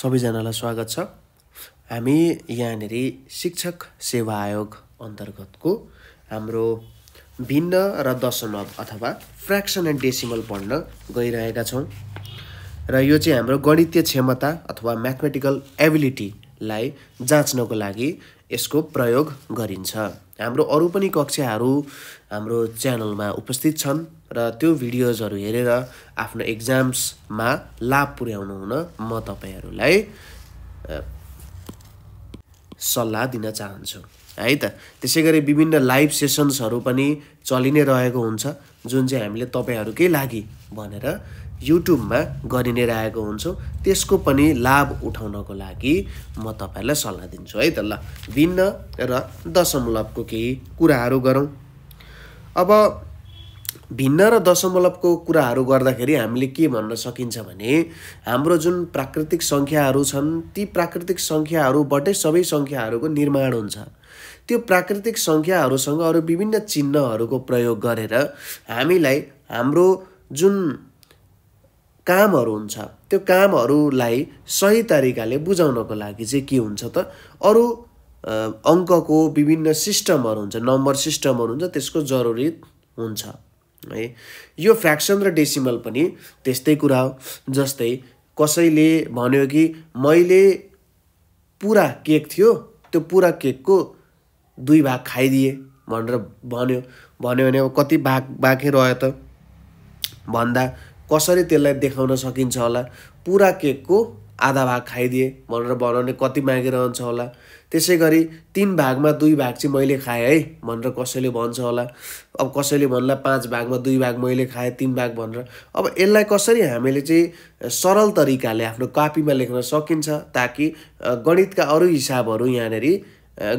सबैजनालाई स्वागत छ हामी यहाँनिर शिक्षक सेवा आयोग अन्तर्गतको हाम्रो भिन्न र दशमलव अथवा फ्रेक्सन एन्ड डेसिमल पढ्न गइरहेका छौँ र यो चाहिँ हाम्रो गणितीय क्षमता अथवा म्याथमेटिकल एबिलिटीलाई जाँच्नको लागि यसको प्रयोग गरिन्छ हाम्रो अरू पनि कक्षाहरू हाम्रो च्यानलमा उपस्थित छन् र त्यो भिडियोजहरू हेरेर आफ्नो एक्जाम्समा लाभ पुर्याउनु हुन म तपाईँहरूलाई सल्लाह दिन चाहन्छु है त त्यसै गरी विभिन्न लाइभ सेसन्सहरू पनि चलि नै रहेको हुन्छ जुन चाहिँ हामीले तपाईँहरूकै लागि भनेर युट्युबमा गरिने रहेको हुन्छौँ त्यसको पनि लाभ उठाउनको लागि म तपाईँहरूलाई सल्लाह दिन्छु है त ल भिन्न र दशमलवको केही कुराहरू गरौँ अब भिन्न र दशमलवको कुराहरू गर्दाखेरि हामीले के भन्न सकिन्छ भने हाम्रो जुन प्राकृतिक सङ्ख्याहरू छन् ती प्राकृतिक सङ्ख्याहरूबाटै सबै सङ्ख्याहरूको निर्माण हुन्छ त्यो प्राकृतिक सङ्ख्याहरूसँग अरू विभिन्न चिह्नहरूको प्रयोग गरेर हामीलाई हाम्रो जुन कामहरू हुन्छ त्यो कामहरूलाई सही तरिकाले बुझाउनको लागि चाहिँ के हुन्छ त अरू अङ्कको विभिन्न सिस्टमहरू हुन्छ नम्बर सिस्टमहरू हुन्छ त्यसको जरुरी हुन्छ है यो फ्र्याक्सन र डेसिमल पनि त्यस्तै कुरा हो जस्तै कसैले भन्यो कि मैले पुरा केक थियो त्यो पुरा केकको दुई भाग खाइदिएँ भनेर भन्यो भन्यो भने अब कति भाग बाँकी रह्यो त भन्दा कसरी त्यसलाई देखाउन सकिन्छ होला पुरा केकको आधा भाग खाइदिएँ भनेर बनाउने कति मागिरहन्छ होला त्यसै गरी तिन भागमा दुई भाग चाहिँ मैले खाएँ है भनेर कसैले भन्छ होला अब कसैले भन्ला पाँच भागमा दुई भाग मैले खाएँ तिन भाग भनेर अब यसलाई कसरी हामीले चाहिँ सरल तरिकाले आफ्नो कापीमा लेख्न सकिन्छ ताकि गणितका अरू हिसाबहरू यहाँनिर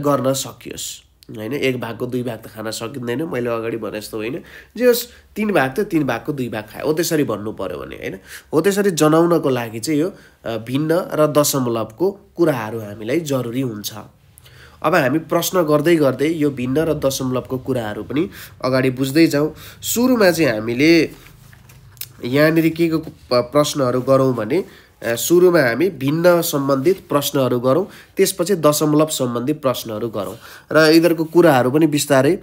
गर्न सकियोस् होइन एक भागको दुई भाग त खान सकिँदैन मैले अगाडि भने जस्तो होइन जे होस् तिन भाग त तिन भागको दुई भाग खायो हो त्यसरी भन्नु पऱ्यो भने होइन हो त्यसरी जनाउनको लागि चाहिँ यो भिन्न र दशमलवको कुराहरू हामीलाई जरुरी हुन्छ अब हामी प्रश्न गर्दै गर्दै यो भिन्न र दशमलवको कुराहरू पनि अगाडि बुझ्दै जाउँ सुरुमा चाहिँ हामीले यहाँनिर के को प्रश्नहरू गरौँ भने सुरुमा हामी भिन्न सम्बन्धित प्रश्नहरू गरौँ त्यसपछि दशमलव सम्बन्धी प्रश्नहरू गरौँ र यिनीहरूको कुराहरू पनि बिस्तारै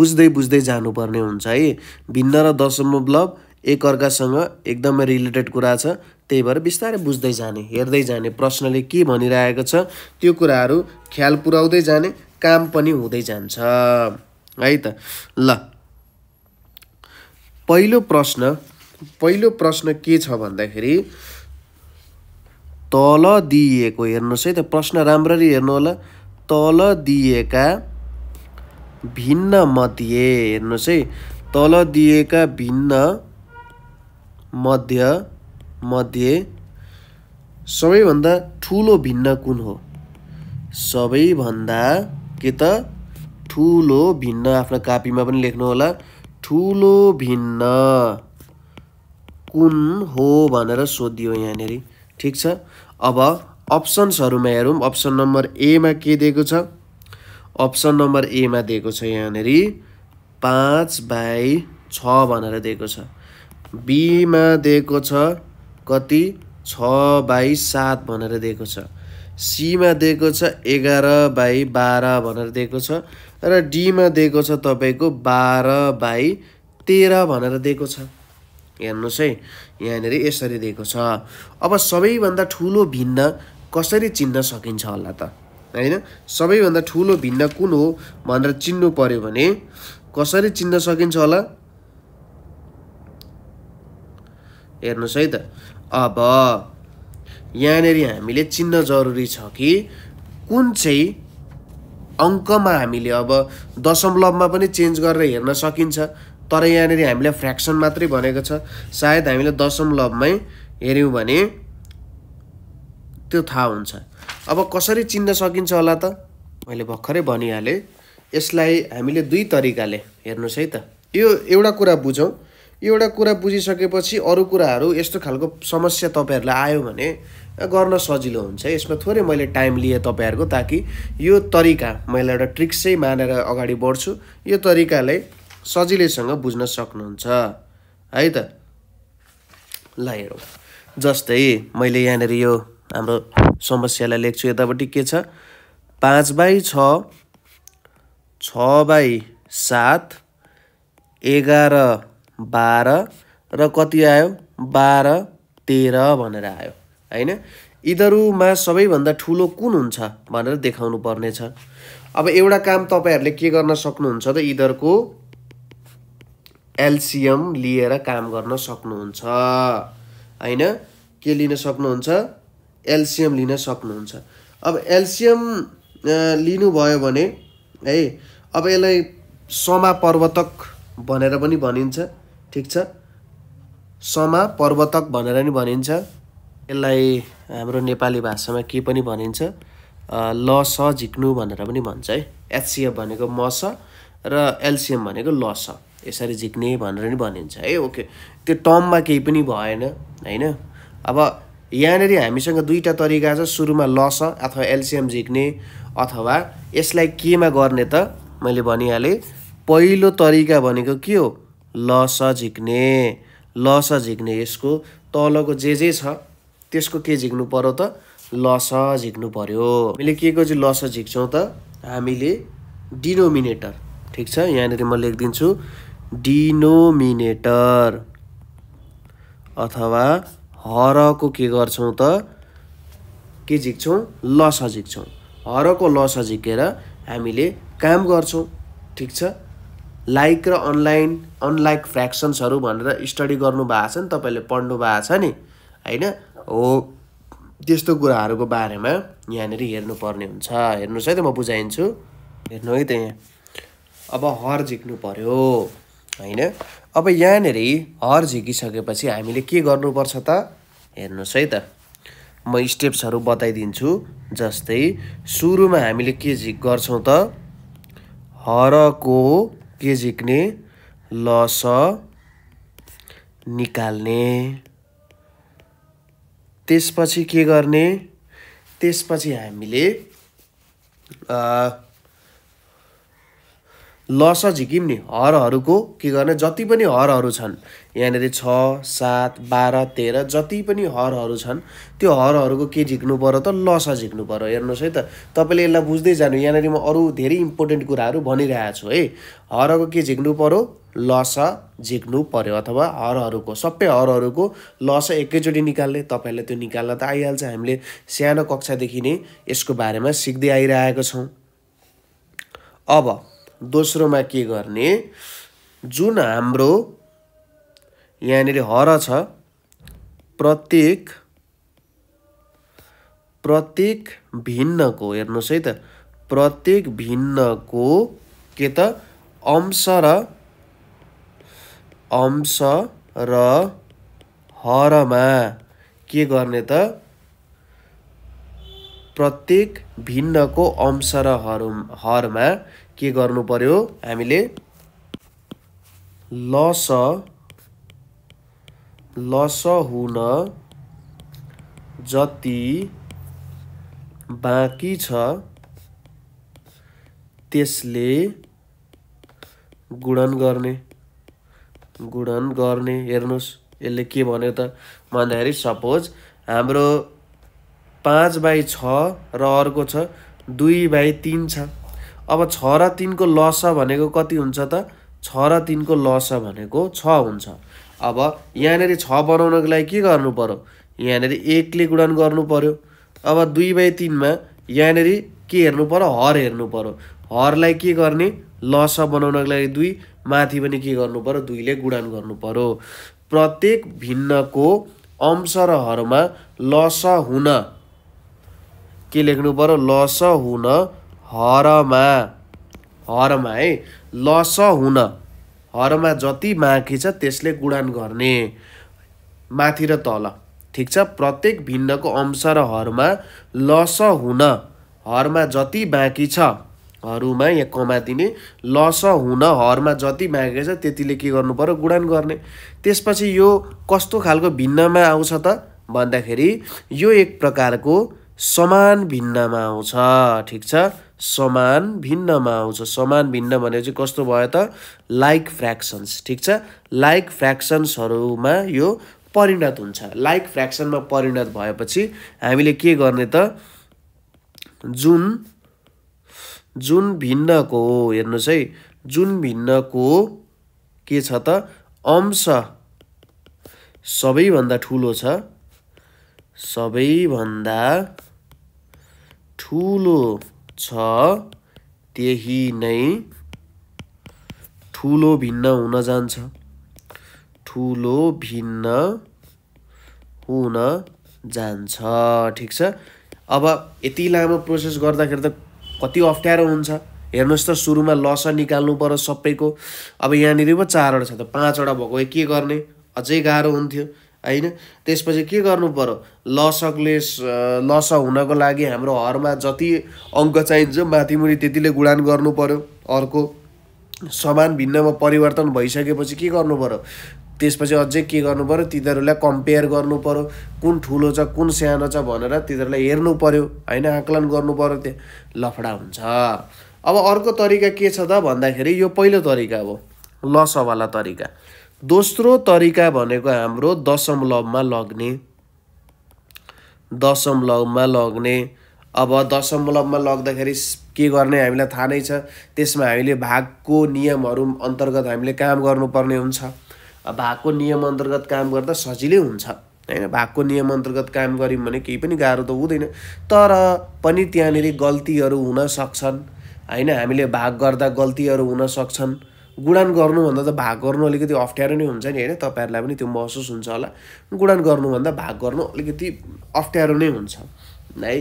बुझ्दै बुझ्दै जानुपर्ने हुन्छ है भिन्न र दशमलव एकअर्कासँग एकदमै रिलेटेड कुरा छ त्यही भएर बिस्तारै बुझ्दै जाने हेर्दै जाने प्रश्नले के भनिरहेको छ त्यो कुराहरू ख्याल पुर्याउँदै जाने काम पनि हुँदै जान्छ है त ल पहिलो प्रश्न पहिलो प्रश्न के छ भन्दाखेरि तल दिएको हेर्नुहोस् है त प्रश्न राम्ररी हेर्नु होला तल दिएका भिन्न मध्ये हेर्नुहोस् है तल दिएका भिन्न मध्य मध्ये सबैभन्दा ठुलो भिन्न कुन हो सबैभन्दा के त ठुलो भिन्न आफ्नो कापीमा पनि लेख्नु होला ठुलो भिन्न कुन हो भनेर सोधियो यहाँनिर ठिक छ अब अप्सन्सहरूमा हेरौँ अप्सन नम्बर एमा के दिएको छ अप्सन नम्बर एमा दिएको छ यहाँनिर पाँच बाई छ भनेर दिएको छ बीमा दिएको छ कति छ बाई सात भनेर दिएको छ सीमा दिएको छ एघार बाई बाह्र भनेर दिएको छ र डीमा दिएको छ तपाईँको बाह्र बाई तेह्र भनेर दिएको छ हेर्नुहोस् है यहाँनिर यसरी दिएको छ अब सबैभन्दा ठुलो भिन्न कसरी चिन्न सकिन्छ होला त होइन सबैभन्दा ठुलो भिन्न कुन हो भनेर चिन्नु पऱ्यो भने कसरी चिन्न सकिन्छ होला हेर्नुहोस् है त अब यहाँनिर हामीले चिन्न जरुरी छ कि कुन चाहिँ अङ्कमा हामीले अब दशमलवमा पनि चेन्ज गरेर हेर्न सकिन्छ तर यहाँनिर हामीले फ्रेक्सन मात्रै भनेको छ सायद हामीले दशमलवमै हेऱ्यौँ भने त्यो थाहा हुन्छ अब कसरी चिन्न सकिन्छ होला त मैले भर्खरै भनिहालेँ यसलाई हामीले दुई तरिकाले हेर्नुहोस् है त यो एउटा कुरा बुझौँ एउटा कुरा बुझिसकेपछि अरू कुराहरू यस्तो खालको समस्या तपाईँहरूलाई आयो भने गर्न सजिलो हुन्छ यसमा थोरै मैले टाइम लिएँ तपाईँहरूको ताकि यो तरिका मैले एउटा ट्रिक्सै मानेर अगाडि बढ्छु यो तरिकाले सजिलैसँग बुझ्न सक्नुहुन्छ है त ल हेरौँ जस्तै मैले यहाँनिर यो हाम्रो समस्यालाई लेख्छु यतापट्टि के छ पाँच बाई छ छ बाई सात एघार बाह्र र कति आयो बाह्र तेह्र भनेर आयो होइन यिनीहरूमा सबैभन्दा ठुलो कुन हुन्छ भनेर देखाउनु पर्नेछ अब एउटा काम तपाईँहरूले के गर्न सक्नुहुन्छ त यिनीहरूको एल्सियम लिएर काम गर्न सक्नुहुन्छ होइन के लिन सक्नुहुन्छ एल्सियम लिन सक्नुहुन्छ अब एल्सियम लिनुभयो भने है अब यसलाई समा पर्वतक भनेर पनि भनिन्छ ठिक छ समा पर्वतक भनेर नि भनिन्छ यसलाई हाम्रो नेपाली भाषामा के पनि भनिन्छ ल स झिक्नु भनेर पनि भन्छ है एचसिएफ भनेको मस र एल्सियम भनेको लस यसरी झिक्ने भनेर नि भनिन्छ है ओके त्यो टर्ममा केही पनि भएन होइन अब यहाँनिर हामीसँग दुईवटा तरिका छ सुरुमा लस अथवा एलसिएम झिक्ने अथवा यसलाई केमा गर्ने त मैले भनिहालेँ पहिलो तरिका भनेको के हो लस झिक्ने लस झिक्ने यसको तलको जे जे छ त्यसको के झिक्नु पऱ्यो त लस झिक्नु पऱ्यो मैले के को चाहिँ लस झिक्छौँ त हामीले डिनोमिनेटर ठिक छ यहाँनिर म लेखिदिन्छु डिनोमिनेटर अथवा हरको के गर्छौँ त के झिक्छौँ लस झिक्छौँ हरको लस झिकेर हामीले काम गर्छौँ ठिक छ लाइक र अनलाइन अनलाइक फ्रेक्सन्सहरू भनेर स्टडी गर्नुभएको छ नि तपाईँले पढ्नु भएको छ नि होइन हो त्यस्तो कुराहरूको बारेमा यहाँनिर हेर्नुपर्ने हुन्छ हेर्नुहोस् है त म बुझाइन्छु हेर्नु है त यहाँ अब हर झिक्नु पऱ्यो होइन अब यहाँनिर हर झिकिसकेपछि हामीले के गर्नुपर्छ त हेर्नुहोस् है त म स्टेप्सहरू बताइदिन्छु जस्तै सुरुमा हामीले के झिक गर्छौँ त हरको के झिक्ने लस निकाल्ने त्यसपछि के गर्ने त्यसपछि हामीले लस झिकिम नि हरहरूको के गर्ने जति पनि हरहरू छन् यहाँनिर छ सात बाह्र तेह्र जति पनि हरहरू छन् त्यो हरहरूको के झिक्नु पऱ्यो त लस झिक्नु पऱ्यो हेर्नुहोस् है त तपाईँले यसलाई बुझ्दै जानु यहाँनिर म अरू धेरै इम्पोर्टेन्ट कुराहरू भनिरहेको छु है हरको के झिक्नु पऱ्यो लस झिक्नु पऱ्यो अथवा हरहरूको सबै हरहरूको लस एकैचोटि निकाल्ने तपाईँहरूले त्यो निकाल्न त आइहाल्छ हामीले सानो कक्षादेखि नै यसको बारेमा सिक्दै आइरहेको छौँ अब दोस्रोमा के गर्ने जुन हाम्रो यहाँनिर हर छ प्रत्येक प्रत्येक भिन्नको हेर्नुहोस् है त प्रत्येक भिन्नको के त अंश र अंश र हरमा के गर्ने त प्रत्येक भिन्नको अंश र हर हरमा के गर्नु पर्यो हामीले लस लस हुन जति बाँकी छ त्यसले गुणन गर्ने गुणन गर्ने हेर्नुहोस् यसले के भन्यो त भन्दाखेरि सपोज हाम्रो पाँच बाई छ र अर्को छ दुई बाई तिन छ अब छ र तिनको लस भनेको कति हुन्छ त छ र तिनको लस भनेको छ हुन्छ अब यहाँनिर छ बनाउनको लागि के गर्नु पऱ्यो यहाँनिर एकले गुणन गर्नु पऱ्यो अब दुई बाई तिनमा यहाँनिर के हेर्नु पऱ्यो हर हेर्नु पऱ्यो हरलाई के गर्ने लस बनाउनको लागि दुई माथि पनि के गर्नु पऱ्यो दुईले गुणन गर्नु पऱ्यो प्रत्येक भिन्नको अंश र हरमा लस हुन के लेख्नु पऱ्यो लस हुन हरमा हरमा है लस हुन हरमा जति माखी छ त्यसले गुडान गर्ने माथि र तल ठिक छ प्रत्येक भिन्नको अंश र हरमा लस हुन हरमा जति बाँकी छ हरूमा यहाँ कमा दिने लस हुन हरमा जति बाँकी छ त्यतिले के गर्नु पऱ्यो गुडान गर्ने त्यसपछि यो कस्तो खालको भिन्नमा आउँछ त भन्दाखेरि यो एक प्रकारको समान भिन्नमा आउँछ ठिक छ समान भिन्नमा आउँछ समान भिन्न भने चाहिँ कस्तो भयो त लाइक फ्र्याक्सन्स ठिक छ लाइक फ्र्याक्सन्सहरूमा यो परिणत हुन्छ लाइक फ्रेक्सनमा परिणत भएपछि हामीले के गर्ने त जुन जुन भिन्नको हेर्नुहोस् है जुन भिन्नको के छ त अंश सबैभन्दा ठुलो छ सबैभन्दा ठुलो छ त्यही नै ठुलो भिन्न हुन जान्छ ठुलो भिन्न हुन जान्छ ठिक छ अब यति लामो प्रोसेस गर्दाखेरि त कति अप्ठ्यारो हुन्छ हेर्नुहोस् त सुरुमा लस निकाल्नु पर्यो सबैको अब यहाँनिर पो चारवटा छ त पाँचवटा भएको के गर्ने अझै गाह्रो हुन्थ्यो होइन त्यसपछि के गर्नु पऱ्यो लसकले लस हुनको लागि हाम्रो हरमा जति अङ्क चाहिन्छ माथि मुनि त्यतिले गुणान गर्नु पऱ्यो अर्को समान भिन्नमा परिवर्तन भइसकेपछि के गर्नु पऱ्यो त्यसपछि अझै के गर्नु पऱ्यो तिनीहरूलाई कम्पेयर गर्नु पऱ्यो कुन ठुलो छ कुन सानो छ भनेर तिनीहरूलाई हेर्नु पऱ्यो होइन आकलन गर्नु पऱ्यो त्यहाँ लफडा हुन्छ अब अर्को तरिका के छ त भन्दाखेरि यो पहिलो तरिका हो लसवाला तरिका दोस्रो तरिका भनेको हाम्रो दशमलवमा लग्ने दशमलवमा लग्ने अब दशमलवमा लग्दाखेरि के गर्ने हामीलाई थाहा नै छ त्यसमा हामीले भागको नियमहरू अन्तर्गत हामीले काम गर्नुपर्ने हुन्छ भागको नियम अन्तर्गत काम गर्दा सजिलै हुन्छ होइन भागको नियम अन्तर्गत काम गऱ्यौँ भने केही पनि गाह्रो त हुँदैन तर पनि त्यहाँनिर गल्तीहरू हुन सक्छन् होइन हामीले भाग गर्दा गल्तीहरू हुन सक्छन् गुडान गर्नुभन्दा त भाग गर्नु अलिकति अप्ठ्यारो नै हुन्छ नि होइन तपाईँहरूलाई पनि त्यो महसुस हुन्छ होला गुडान गर्नुभन्दा भाग गर्नु अलिकति अप्ठ्यारो नै हुन्छ है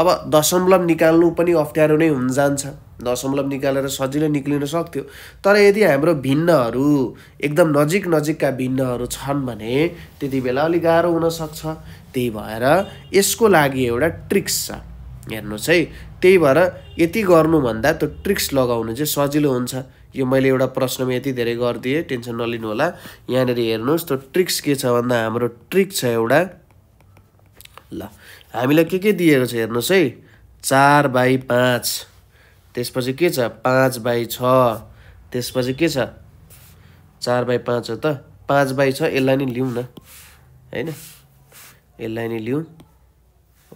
अब दशमलव निकाल्नु पनि अप्ठ्यारो नै हुन जान्छ दशमलव निकालेर सजिलै निक्लिन सक्थ्यो तर यदि हाम्रो भिन्नहरू एकदम नजिक नजिकका भिन्नहरू छन् भने त्यति बेला अलिक गाह्रो हुनसक्छ त्यही भएर यसको लागि एउटा ट्रिक्स छ हेर्नुहोस् है त्यही भएर यति गर्नुभन्दा त्यो ट्रिक्स लगाउनु चाहिँ सजिलो हुन्छ यो मैले एउटा प्रश्नमा यति धेरै गरिदिएँ टेन्सन नलिनु होला यहाँनिर हेर्नुहोस् त ट्रिक्स के छ भन्दा हाम्रो ट्रिक छ एउटा ल हामीलाई के के दिएको छ हेर्नुहोस् है चार बाई पाँच त्यसपछि के छ पाँच बाई छ त्यसपछि के छ चार बाई पाँच हो त पाँच बाई छ यसलाई नै लिउँ न होइन यसलाई नै लिउँ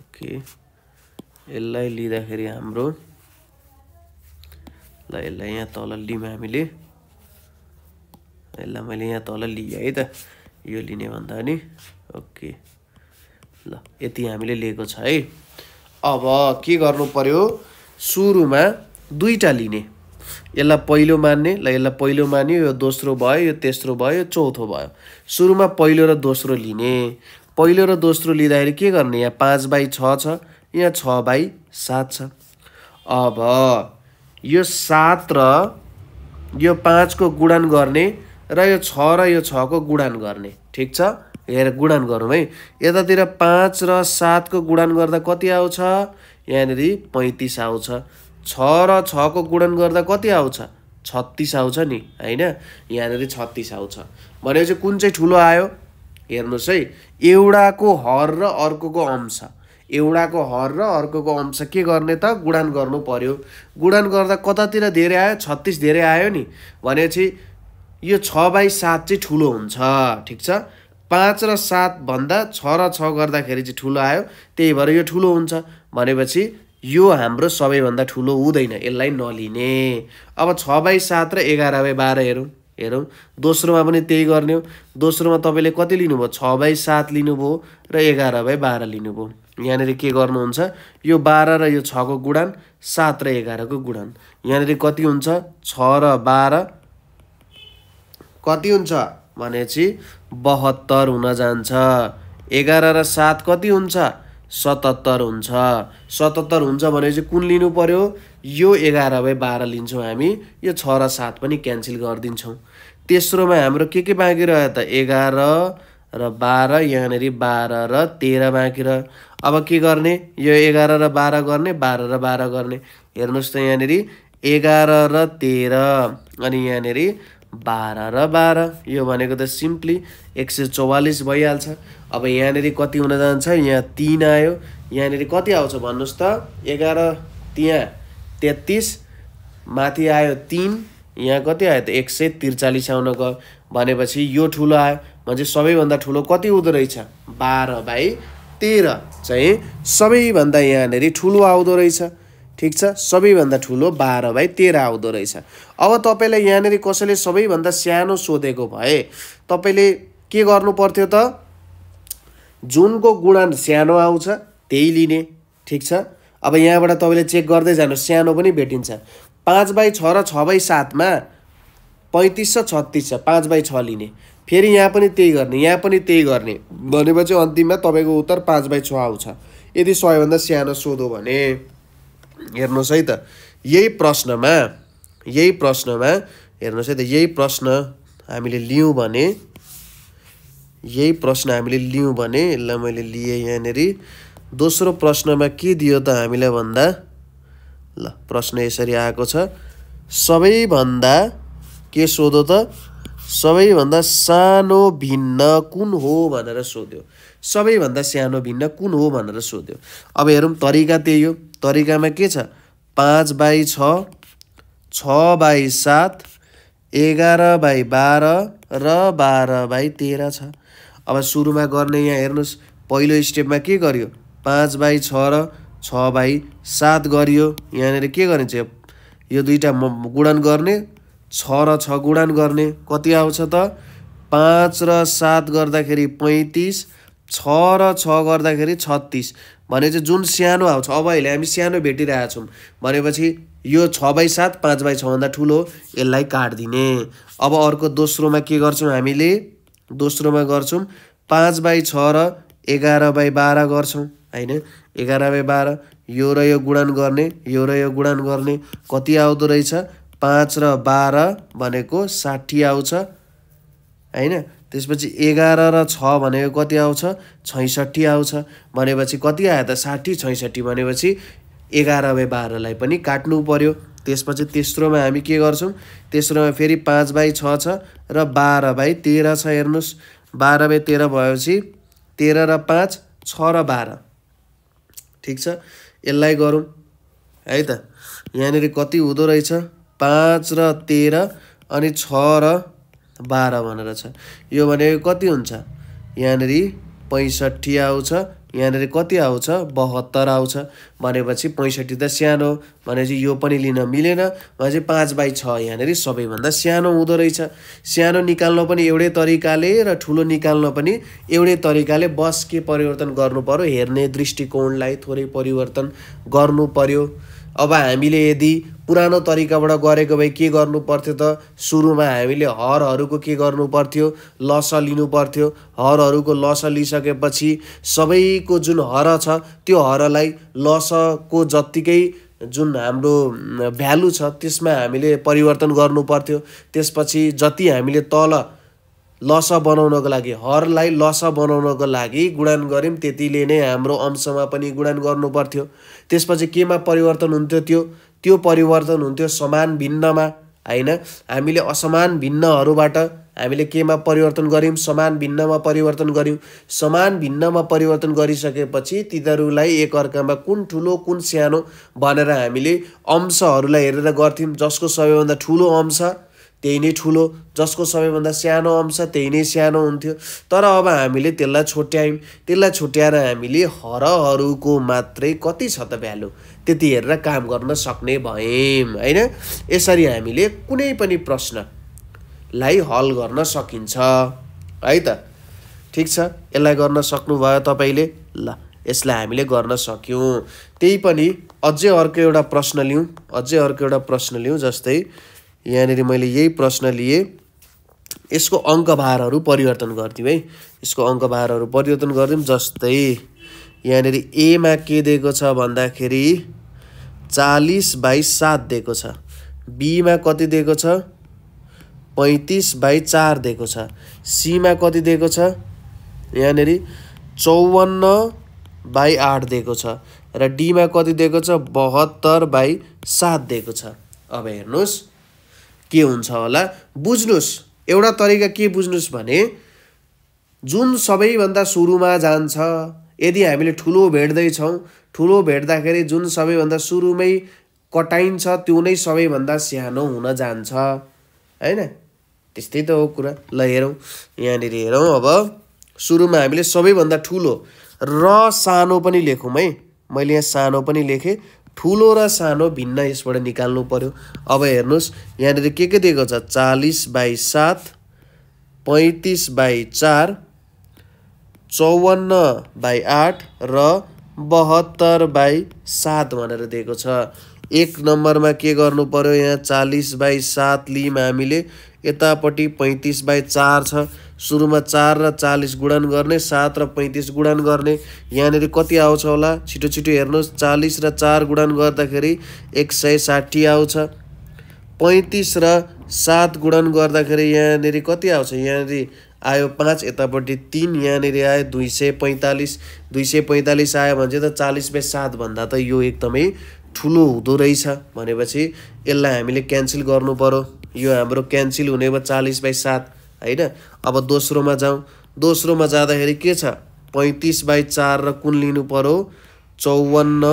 ओके यसलाई लिँदाखेरि हाम्रो ल यसलाई यहाँ तल लियौँ हामीले यसलाई मैले यहाँ तल लिएँ है त यो लिने भन्दा नि ओके ल यति हामीले लिएको छ है अब के गर्नु पर्यो सुरुमा दुईवटा लिने यसलाई पहिलो मान्ने ल यसलाई पहिलो मान्यो यो दोस्रो भयो यो तेस्रो भयो यो चौथो भयो सुरुमा पहिलो र दोस्रो लिने पहिलो र दोस्रो लिँदाखेरि के गर्ने यहाँ पाँच बाई छ छ यहाँ छ बाई सात छ अब यो सात र यो पाँचको गुणन गर्ने र यो छ र यो छको गुणन गर्ने ठिक छ हेर गुणन गरौँ है यतातिर पाँच र सातको गुणन गर्दा कति आउँछ यहाँनिर पैँतिस आउँछ छ र छको गुणन गर्दा कति आउँछ छत्तिस आउँछ नि होइन यहाँनिर छत्तिस आउँछ भनेपछि कुन चाहिँ ठुलो आयो हेर्नुहोस् है एउटाको हर र अर्कोको अंश एउटाको हर र अर्कोको अंश के गर्ने त गुडान गर्नु पर्यो गुडान गर्दा कतातिर धेरै आयो छत्तिस धेरै आयो नि भनेपछि यो छ बाई सात चाहिँ ठुलो हुन्छ ठिक छ पाँच र सातभन्दा छ र छ गर्दाखेरि चाहिँ ठुलो आयो त्यही भएर यो ठुलो हुन्छ भनेपछि यो हाम्रो सबैभन्दा ठुलो हुँदैन यसलाई नलिने अब छ बाई सात र एघार बाई बाह्र हेरौँ हेरौँ दोस्रोमा पनि त्यही गर्ने हो दोस्रोमा तपाईँले कति लिनुभयो छ बाई सात लिनुभयो र एघार बाई बाह्र लिनुभयो यहाँनिर के गर्नुहुन्छ यो बाह्र र यो छको गुडान सात र एघारको गुडान यहाँनिर कति हुन्छ छ र बाह्र कति हुन्छ भनेपछि बहत्तर हुन जान्छ एघार र सात कति हुन्छ सतहत्तर हुन्छ सतहत्तर हुन्छ भनेपछि कुन लिनु पऱ्यो यो एघार बाई बाह्र लिन्छौँ हामी यो छ र सात पनि क्यान्सल गरिदिन्छौँ तेस्रोमा हाम्रो के के बाँकी रह्यो त एघार र बाह्र यहाँनिर बाह्र र तेह्र बाँकी रह्यो अब के गर्ने यो एघार र बाह्र गर्ने बाह्र र बाह्र गर्ने हेर्नुहोस् त यहाँनिर एघार र तेह्र अनि यहाँनिर बाह्र र बाह्र यो भनेको त सिम्पली एक सय चौवालिस भइहाल्छ अब यहाँनिर कति हुन जान्छ यहाँ तिन आयो यहाँनिर कति आउँछ भन्नुहोस् त एघार त्यहाँ तेत्तिस माथि आयो तिन यहाँ कति आयो त एक सय त्रिचालिस आउन गयो भनेपछि यो ठुलो आयो भने चाहिँ सबैभन्दा ठुलो कति हुँदो रहेछ बाह्र बाई तेह्र चाहिँ सबैभन्दा यहाँनिर ठुलो आउँदो रहेछ ठिक छ सबैभन्दा ठुलो बाह्र बाई तेह्र आउँदो रहेछ अब तपाईँलाई यहाँनिर कसैले सबैभन्दा सानो सोधेको भए तपाईँले के गर्नु पर्थ्यो त जुनको गुणा सानो आउँछ त्यही लिने ठिक छ अब यहाँबाट तपाईँले चेक गर्दै जानु सानो पनि भेटिन्छ पाँच बाई छ र छ बाई सातमा पैँतिस छ छत्तिस छ पाँच बाई छ लिने फेरि यहाँ पनि त्यही गर्ने यहाँ पनि त्यही गर्ने भनेपछि अन्तिममा तपाईँको उत्तर पाँच बाई छ आउँछ यदि सबैभन्दा सानो सोधो भने हेर्नुहोस् है त यही प्रश्नमा यही प्रश्नमा हेर्नुहोस् है त यही प्रश्न हामीले लियौँ भने यही प्रश्न हामीले लियौँ भने यसलाई मैले लिएँ यहाँनिर दोस्रो प्रश्नमा के दियो त हामीलाई भन्दा ल प्रश्न यसरी आएको छ सबैभन्दा के सोधो त सबैभन्दा सानो भिन्न कुन हो भनेर सोध्यो सबैभन्दा सानो भिन्न कुन हो भनेर सोध्यो अब हेरौँ तरिका त्यही हो तरिकामा के छ पाँच बाई छ छ बाई सात एघार बाई बाह्र र बाह्र बाई तेह्र छ अब सुरुमा गर्ने यहाँ हेर्नुहोस् पहिलो स्टेपमा के गर्यो पाँच बाई छ र छ बाई सात गरियो यहाँनिर के गरिन्छ यो दुईवटा गुणन गर्ने छ र छ गुणन गर्ने कति आउँछ त पाँच र सात गर्दाखेरि पैँतिस छ र छ गर्दाखेरि छत्तिस भने चाहिँ जुन सानो आउँछ अब अहिले हामी सानो भेटिरहेछौँ भनेपछि यो छ बाई सात पाँच बाई छभन्दा ठुलो यसलाई काटिदिने अब अर्को दोस्रोमा के गर्छौँ हामीले दोस्रोमा गर्छौँ पाँच बाई छ र एघार बाई बाह्र गर्छौँ होइन एघार बाई बाह्र यो र यो गुणन गर्ने यो र यो गुणन गर्ने कति आउँदो रहेछ पाँच र बाह्र भनेको साठी आउँछ होइन त्यसपछि एघार र छ भनेको कति आउँछ छैसठी आउँछ भनेपछि कति आयो त साठी छैसठी भनेपछि एघार बाई बाह्रलाई पनि काट्नु पऱ्यो त्यसपछि तेस्रोमा हामी के गर्छौँ तेस्रोमा फेरि पाँच बाई छ छ र बाह्र बाई तेह्र छ हेर्नुहोस् बाह्र बाई तेह्र भएपछि तेह्र र पाँच छ र बाह्र ठिक छ यसलाई गरौँ है त यहाँनिर कति हुँदो रहेछ पाँच र तेह्र अनि छ र बाह्र भनेर छ यो भनेको कति हुन्छ यहाँनिर पैँसठी आउँछ यहाँनिर कति आउँछ बहत्तर आउँछ भनेपछि पैँसठी त सानो भनेपछि यो पनि लिन मिलेन भनेपछि पाँच बाई छ यहाँनिर सबैभन्दा सानो हुँदो रहेछ सानो निकाल्न पनि एउटै तरिकाले र ठुलो निकाल्न पनि एउटै तरिकाले बस के परिवर्तन गर्नु पऱ्यो हेर्ने दृष्टिकोणलाई थोरै परिवर्तन गर्नु पऱ्यो अब हामीले यदि पुरानो तरिकाबाट गरेको भए के गर्नु पर्थ्यो त सुरुमा हामीले हरहरूको के गर्नु पर्थ्यो लस लिनु पर्थ्यो हरहरूको लस लिइसकेपछि सबैको जुन हर छ त्यो हरलाई लसको जत्तिकै जुन हाम्रो भ्यालु छ त्यसमा हामीले परिवर्तन गर्नु पर्थ्यो त्यसपछि जति हामीले तल लस बनाउनको लागि हरलाई लस बनाउनको लागि गुणन गऱ्यौँ त्यतिले नै हाम्रो अंशमा पनि गुणान गर्नु पर्थ्यो त्यसपछि केमा परिवर्तन हुन्थ्यो त्यो त्यो परिवर्तन हुन्थ्यो समान भिन्नमा होइन हामीले असमान भिन्नहरूबाट हामीले केमा परिवर्तन गऱ्यौँ समान भिन्नमा परिवर्तन गऱ्यौँ समान भिन्नमा परिवर्तन गरिसकेपछि तिनीहरूलाई एकअर्कामा कुन ठुलो कुन सानो भनेर हामीले अंशहरूलाई हेरेर गर्थ्यौँ जसको सबैभन्दा ठुलो अंश त्यही नै ठुलो जसको सबैभन्दा सानो अंश त्यही नै सानो हुन्थ्यो तर अब हामीले त्यसलाई छुट्यायौँ त्यसलाई छुट्याएर हामीले हरहरूको मात्रै कति छ त भ्यालु त्यति हेरेर काम गर्न सक्ने भयौँ होइन यसरी हामीले कुनै पनि प्रश्नलाई हल गर्न सकिन्छ है त ठिक छ यसलाई गर्न सक्नुभयो तपाईँले ल यसलाई हामीले गर्न सक्यौँ त्यही पनि अझै अर्को एउटा प्रश्न लिउँ अझै अर्को एउटा प्रश्न लिउँ जस्तै यहाँनिर मैले यही प्रश्न लिएँ यसको अङ्कभारहरू परिवर्तन गरिदिउँ है यसको अङ्कभारहरू परिवर्तन गरिदिउँ जस्तै यहाँनिर एमा के दिएको छ भन्दाखेरि चालिस बाई सात दिएको छ बीमा कति दिएको छ पैँतिस बाई चार दिएको छ सीमा कति दिएको छ यहाँनिर चौवन्न बाई आठ दिएको छ र डीमा कति दिएको छ बहत्तर बाई सात दिएको छ अब हेर्नुहोस् के हुन्छ होला बुझ्नुहोस् एउटा तरिका के बुझ्नुहोस् भने जुन सबैभन्दा सुरुमा जान्छ यदि हामीले ठुलो भेट्दैछौँ ठुलो भेट्दाखेरि जुन सबैभन्दा सुरुमै कटाइन्छ त्यो नै सबैभन्दा सानो हुन जान्छ होइन त्यस्तै त हो कुरा ल हेरौँ यहाँनिर हेरौँ अब सुरुमा हामीले सबैभन्दा ठुलो र सानो पनि लेखौँ है मैले यहाँ सानो पनि लेखेँ ठुलो र सानो भिन्न यसबाट निकाल्नु पऱ्यो अब हेर्नुहोस् यहाँनिर के के दिएको छ चालिस बाई सात पैँतिस बाई चार चौवन्न बाई आठ र बहत्तर बाई सात भनेर दिएको छ एक नम्बरमा के गर्नु पऱ्यो यहाँ चालिस बाई सात लियौँ हामीले यतापट्टि पैँतिस बाई चार छ सुरुमा चार र चालिस गुडान गर्ने सात र पैँतिस गुडान गर्ने यहाँनिर कति आउँछ होला छिटो छिटो हेर्नुहोस् चालिस र चार गुडान गर्दाखेरि एक सय साठी आउँछ पैँतिस र सात गुडान गर्दाखेरि यहाँनिर कति आउँछ यहाँनिर आयो पाँच यतापट्टि तिन यहाँनिर आयो दुई सय पैँतालिस दुई सय पैँतालिस आयो भने चाहिँ त चालिस बाई सातभन्दा त यो एकदमै ठुलो हुँदो रहेछ भनेपछि यसलाई हामीले क्यान्सल गर्नु पऱ्यो यो हाम्रो क्यान्सल हुने भयो चालिस बाई सात होइन अब दोस्रोमा जाउँ दोस्रोमा जाँदाखेरि के छ पैँतिस बाई चार र कुन लिनु पऱ्यो चौवन्न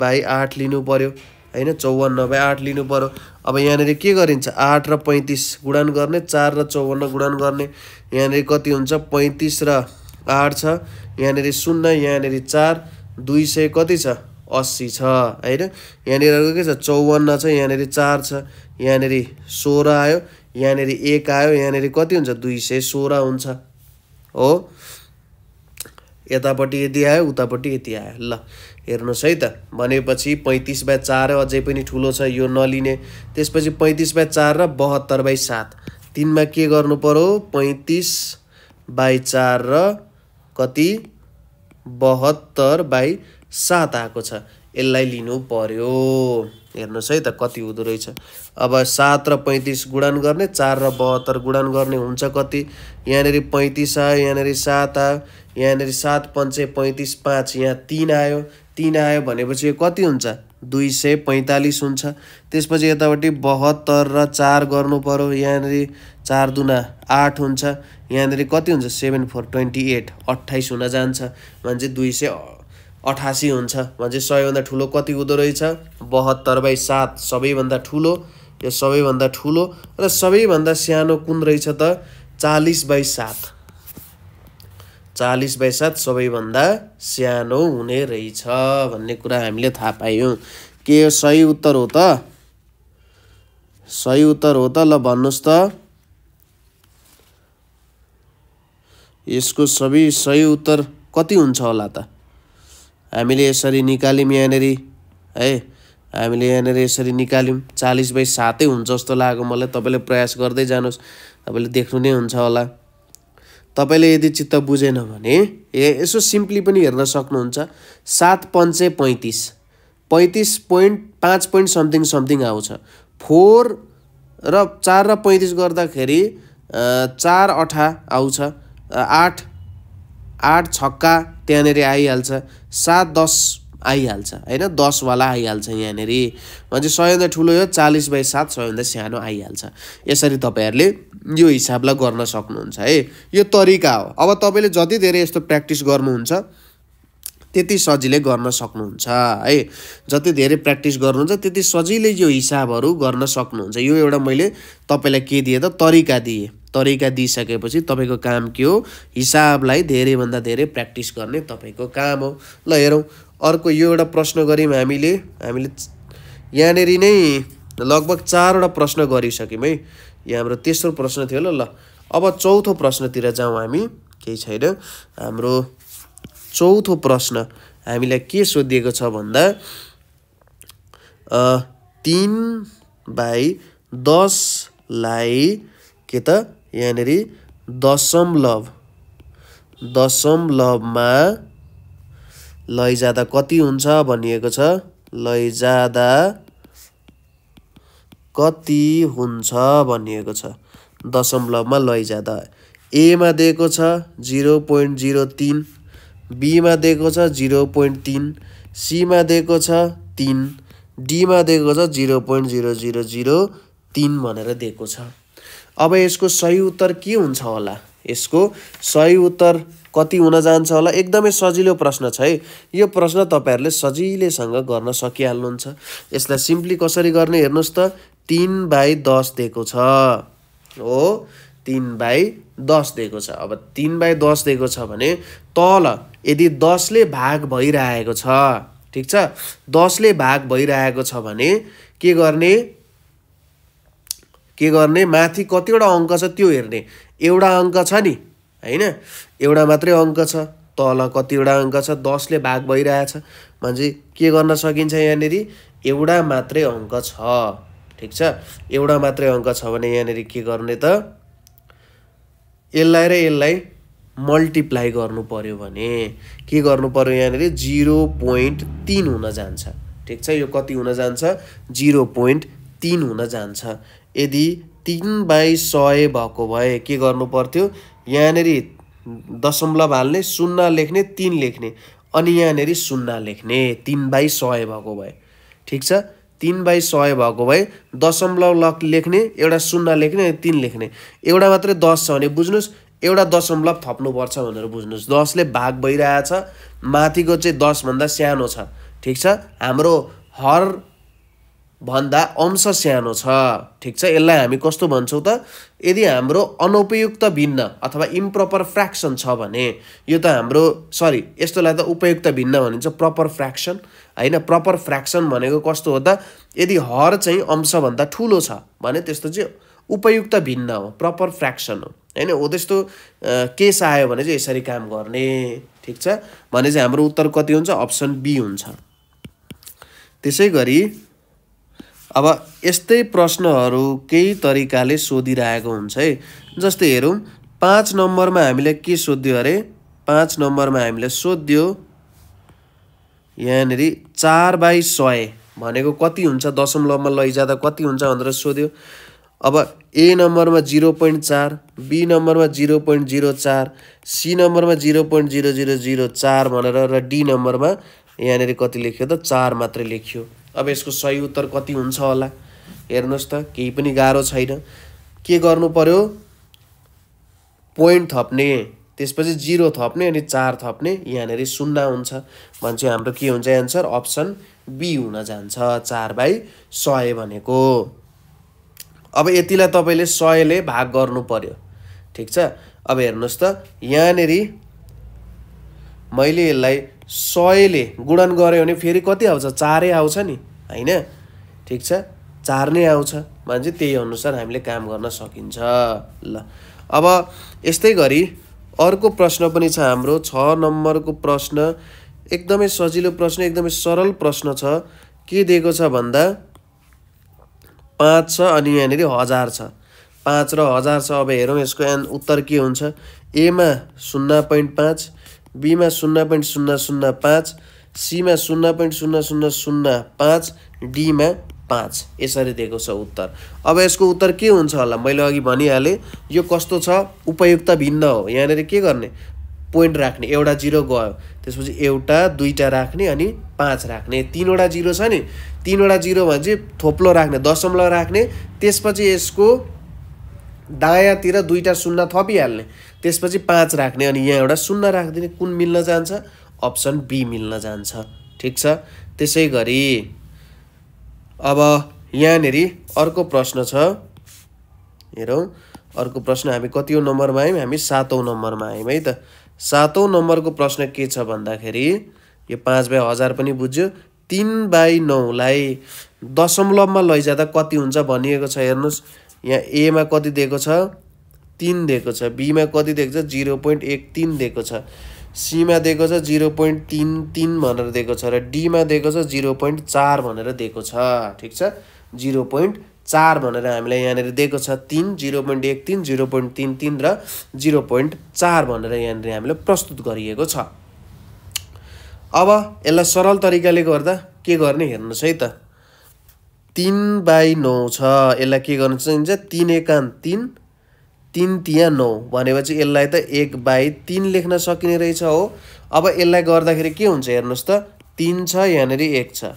बाई आठ लिनु पऱ्यो होइन चौवन्न बाई आठ लिनु पऱ्यो अब यहाँनिर के गरिन्छ आठ र पैँतिस गुडान गर्ने चार र चौवन्न गुडान गर्ने यहाँनिर कति हुन्छ पैँतिस र आठ छ यहाँनिर शून्य यहाँनिर चार दुई सय कति छ अस्सी छ होइन यहाँनिर के छ चौवन्न छ यहाँनिर चार छ यहाँनिर सोह्र आयो यहाँनिर एक आयो यहाँनिर कति हुन्छ दुई सय सोह्र हुन्छ हो यतापट्टि यति आयो उतापट्टि यति आयो ल हेर्नुहोस् है त भनेपछि पैँतिस बाई चार अझै पनि ठुलो छ यो नलिने त्यसपछि पैँतिस बाई चार र बहत्तर बाई सात तिनमा के गर्नु पऱ्यो पैँतिस बाई चार र कति बहत्तर बाई सात आएको छ यसलाई लिनु पर्यो हेर्नुहोस् है त कति हुँदो रहेछ अब सात र पैँतिस गुडान गर्ने चार र बहत्तर गुडान गर्ने हुन्छ कति यहाँनिर पैँतिस आयो यहाँनिर सात आयो यहाँनिर सात पन्चे पैँतिस पाँच यहाँ तिन आयो तिन आयो भनेपछि यो कति हुन्छ दुई सय पैँतालिस हुन्छ त्यसपछि यतापट्टि बहत्तर र चार गर्नु पऱ्यो यहाँनिर चार दुना आठ हुन्छ यहाँनिर कति हुन्छ सेभेन फोर ट्वेन्टी एट अट्ठाइस हुन जान्छ मान्छे दुई सय अठासी हुन्छ भने चाहिँ सबैभन्दा ठुलो कति हुँदो रहेछ बहत्तर बाई सात सबैभन्दा ठुलो यो सबैभन्दा ठुलो र सबैभन्दा सानो कुन रहेछ त चालिस बाई सात चालिस बाई सात सबैभन्दा सानो हुने रहेछ भन्ने कुरा हामीले थाहा पायौँ के यो सही उत्तर हो त सही उत्तर हो त ल भन्नुहोस् त यसको सबै सही उत्तर कति हुन्छ होला त हामीले यसरी निकाल्यौँ यहाँनिर है हामीले यहाँनिर यसरी निकाल्यौँ चालिस बाई सातै हुन्छ जस्तो लाग्यो मलाई तपाईँले प्रयास गर्दै जानुहोस् तपाईँले देख्नु नै हुन्छ होला तपाईँले यदि चित्त बुझेन भने ए यसो सिम्पली पनि हेर्न सक्नुहुन्छ सात पन्चे पैँतिस पैँतिस पोइन्ट पाँच पोइन्ट समथिङ समथिङ आउँछ फोर र चार र पैँतिस गर्दाखेरि चार अठा आउँछ आठ आठ छक्का त्यहाँनिर आइहाल्छ सात दस आइहाल्छ होइन दसवाला आइहाल्छ यहाँनिर भने चाहिँ सबैभन्दा ठुलो यो चालिस बाई सात सबैभन्दा सानो आइहाल्छ यसरी तपाईँहरूले यो हिसाबलाई गर्न सक्नुहुन्छ है यो तरिका हो अब तपाईँले जति धेरै यस्तो प्र्याक्टिस गर्नुहुन्छ त्यति सजिलै गर्न सक्नुहुन्छ है जति धेरै प्र्याक्टिस गर्नुहुन्छ त्यति सजिलै यो हिसाबहरू गर्न सक्नुहुन्छ यो एउटा मैले तपाईँलाई के दिएँ त तरिका दिएँ तरिका दिइसकेपछि तपाईँको काम के हो हिसाबलाई धेरैभन्दा धेरै प्र्याक्टिस गर्ने तपाईँको काम हो ल हेरौँ अर्को यो एउटा प्रश्न गऱ्यौँ हामीले हामीले यहाँनिर नै लगभग चारवटा प्रश्न गरिसक्यौँ है यो हाम्रो तेस्रो प्रश्न थियो ल ल अब चौथो प्रश्नतिर जाउँ हामी केही छैन हाम्रो चौथो प्रश्न हामीलाई के सोधिएको छ भन्दा तिन बाई दसलाई के त यहाँनिर दशमलव दशमलवमा लैजाँदा कति हुन्छ भनिएको छ लैजाँदा कति हुन्छ भनिएको छ दशमलवमा लैजाँदा एमा दिएको छ जिरो पोइन्ट जिरो तिन बीमा दिएको छ जिरो पोइन्ट तिन सीमा दिएको छ तिन डीमा दिएको छ zero point zero zero zero तिन भनेर दिएको छ अब यसको सही उत्तर के हुन्छ होला यसको सही उत्तर कति हुन जान्छ होला एकदमै सजिलो प्रश्न छ है यो प्रश्न तपाईँहरूले सजिलैसँग गर्न सकिहाल्नुहुन्छ यसलाई सिम्पली कसरी गर्ने हेर्नुहोस् त तिन बाई दस दिएको छ हो तिन बाई दस दिएको छ अब तिन बाई दस दिएको छ भने तल यदि दसले भाग भइरहेको छ ठिक छ दसले भाग भइरहेको छ भने के गर्ने के गर्ने माथि कतिवटा अङ्क छ त्यो हेर्ने एउटा अङ्क छ नि होइन एउटा मात्रै अङ्क छ तल कतिवटा अङ्क छ दसले भाग भइरहेछ मान्छे के गर्न सकिन्छ यहाँनिर एउटा मात्रै अङ्क छ ठिक छ एउटा मात्रै अङ्क छ भने यहाँनिर के गर्ने त यसलाई र यसलाई मल्टिप्लाई गर्नु पऱ्यो भने के गर्नु पऱ्यो यहाँनिर जिरो पोइन्ट तिन हुन जान्छ ठिक छ यो कति हुन जान्छ जिरो पोइन्ट तिन हुन जान्छ यदि तिन बाई सय भएको भए के गर्नु पर्थ्यो यहाँनिर दशमलव हाल्ने शून्य लेख्ने तिन लेख्ने अनि यहाँनिर शून्य लेख्ने तिन बाई सय भएको भए ठिक छ तिन बाई सय भएको भए दशमलव लक लेख्ने एउटा शून्य लेख्ने अनि तिन लेख्ने एउटा मात्रै दस छ भने बुझ्नुहोस् एउटा दशमलव थप्नुपर्छ भनेर बुझ्नुहोस् दसले भाग भइरहेछ माथिको चाहिँ दसभन्दा सानो छ ठिक छ हाम्रो हर भन्दा अंश सानो छ ठिक छ यसलाई हामी कस्तो भन्छौँ त यदि हाम्रो अनुपयुक्त भिन्न अथवा इम्प्रपर फ्र्याक्सन छ भने यो त हाम्रो सरी यस्तोलाई त उपयुक्त भिन्न भनिन्छ प्रपर फ्र्याक्सन होइन प्रपर फ्र्याक्सन भनेको कस्तो हो त यदि हर चाहिँ अंशभन्दा ठुलो छ भने त्यस्तो चाहिँ उपयुक्त भिन्न हो प्रपर फ्र्याक्सन हो होइन हो त्यस्तो केस आयो भने चाहिँ यसरी काम गर्ने ठिक छ भने चाहिँ हाम्रो उत्तर कति हुन्छ अप्सन बी हुन्छ त्यसै गरी अब यस्तै प्रश्नहरू केही तरिकाले सोधिरहेको हुन्छ है जस्तै हेरौँ पाँच नम्बरमा हामीले के सोध्यो अरे पाँच नम्बरमा हामीले सोध्यो यहाँनिर चार बाई सय भनेको कति हुन्छ दशमलवमा लैजाँदा कति हुन्छ भनेर सोध्यो अब ए नम्बरमा जिरो पोइन्ट चार बी नम्बरमा जिरो पोइन्ट जिरो चार सी नम्बरमा zero point zero zero zero चार भनेर र डी नम्बरमा यहाँनिर कति लेख्यो त चार मात्रै लेख्यो अब यसको सही उत्तर कति हुन्छ होला हेर्नुहोस् त केही पनि गाह्रो छैन के गर्नु पर्यो पोइन्ट थप्ने त्यसपछि जिरो थप्ने अनि चार थप्ने यहाँनिर शून्य हुन्छ भने हाम्रो के हुन्छ एन्सर अप्सन बी हुन जान्छ चार बाई सय भनेको अब यतिलाई तपाईँले सयले भाग गर्नु पर्यो ठिक छ अब हेर्नुहोस् त यहाँनिर मैले यसलाई सयले गुणन गऱ्यो भने फेरि कति आउँछ चारै आउँछ नि होइन ठिक छ चार नै आउँछ मान्छे त्यही अनुसार हामीले काम गर्न सकिन्छ ल अब यस्तै गरी अर्को प्रश्न पनि छ हाम्रो छ नम्बरको प्रश्न एकदमै सजिलो प्रश्न एकदमै सरल प्रश्न छ के दिएको छ भन्दा पाँच छ अनि यहाँनिर हजार छ पाँच र हजार छ अब हेरौँ यसको एन उत्तर के हुन्छ एमा शून्य पोइन्ट पाँच बीमा शून्य पोइन्ट शून्य शून्य पाँच सीमा शून्य पोइन्ट शून्य शून्य शून्य पाँच डीमा पाँच यसरी दिएको छ उत्तर अब यसको उत्तर के हुन्छ होला मैले अघि भनिहालेँ यो कस्तो छ उपयुक्त भिन्न हो यहाँनिर के गर्ने पोइन्ट राख्ने एउटा जिरो गयो त्यसपछि एउटा दुईवटा राख्ने अनि पाँच राख्ने तिनवटा जिरो छ नि तिनवटा जिरो भने चाहिँ थोप्लो राख्ने दशमलव राख्ने त्यसपछि यसको दायाँतिर दुईवटा शून्य थपिहाल्ने त्यसपछि पाँच राख्ने अनि यहाँ एउटा शून्य राखिदिने कुन मिल्न जान्छ अप्सन बी मिल्न जान्छ ठिक छ त्यसै गरी अब यहाँनिर अर्को प्रश्न छ हेरौँ अर्को प्रश्न हामी कतिौँ नम्बरमा आयौँ हामी सातौँ नम्बरमा आयौँ है त सातौँ नम्बरको प्रश्न के छ भन्दाखेरि यो पाँच बाई हजार पनि बुझ्यो तिन बाई नौलाई दशमलवमा लैजाँदा कति हुन्छ भनिएको छ हेर्नुहोस् यहाँ एमा कति दिएको छ तिन दिएको छ बीमा कति दिएको छ जिरो पोइन्ट एक तिन दिएको छ सीमा दिएको छ जिरो पोइन्ट तिन तिन भनेर दिएको छ र डीमा दिएको छ जिरो पोइन्ट चार भनेर दिएको छ ठिक छ जिरो पोइन्ट चार भनेर हामीलाई यहाँनिर दिएको छ तिन जिरो पोइन्ट एक तिन जिरो पोइन्ट तिन तिन र जिरो पोइन्ट चार भनेर यहाँनिर हामीलाई प्रस्तुत गरिएको छ अब यसलाई सरल तरिकाले गर्दा के गर्ने हेर्नुहोस् है त तिन बाई नौ छ यसलाई के गर्नु चाहिन्छ तिन एकान तिन तिन तिहाँ नौ भनेपछि यसलाई त एक बाई तिन लेख्न सकिने रहेछ हो अब यसलाई गर्दाखेरि के हुन्छ हेर्नुहोस् त तिन छ यहाँनिर एक छ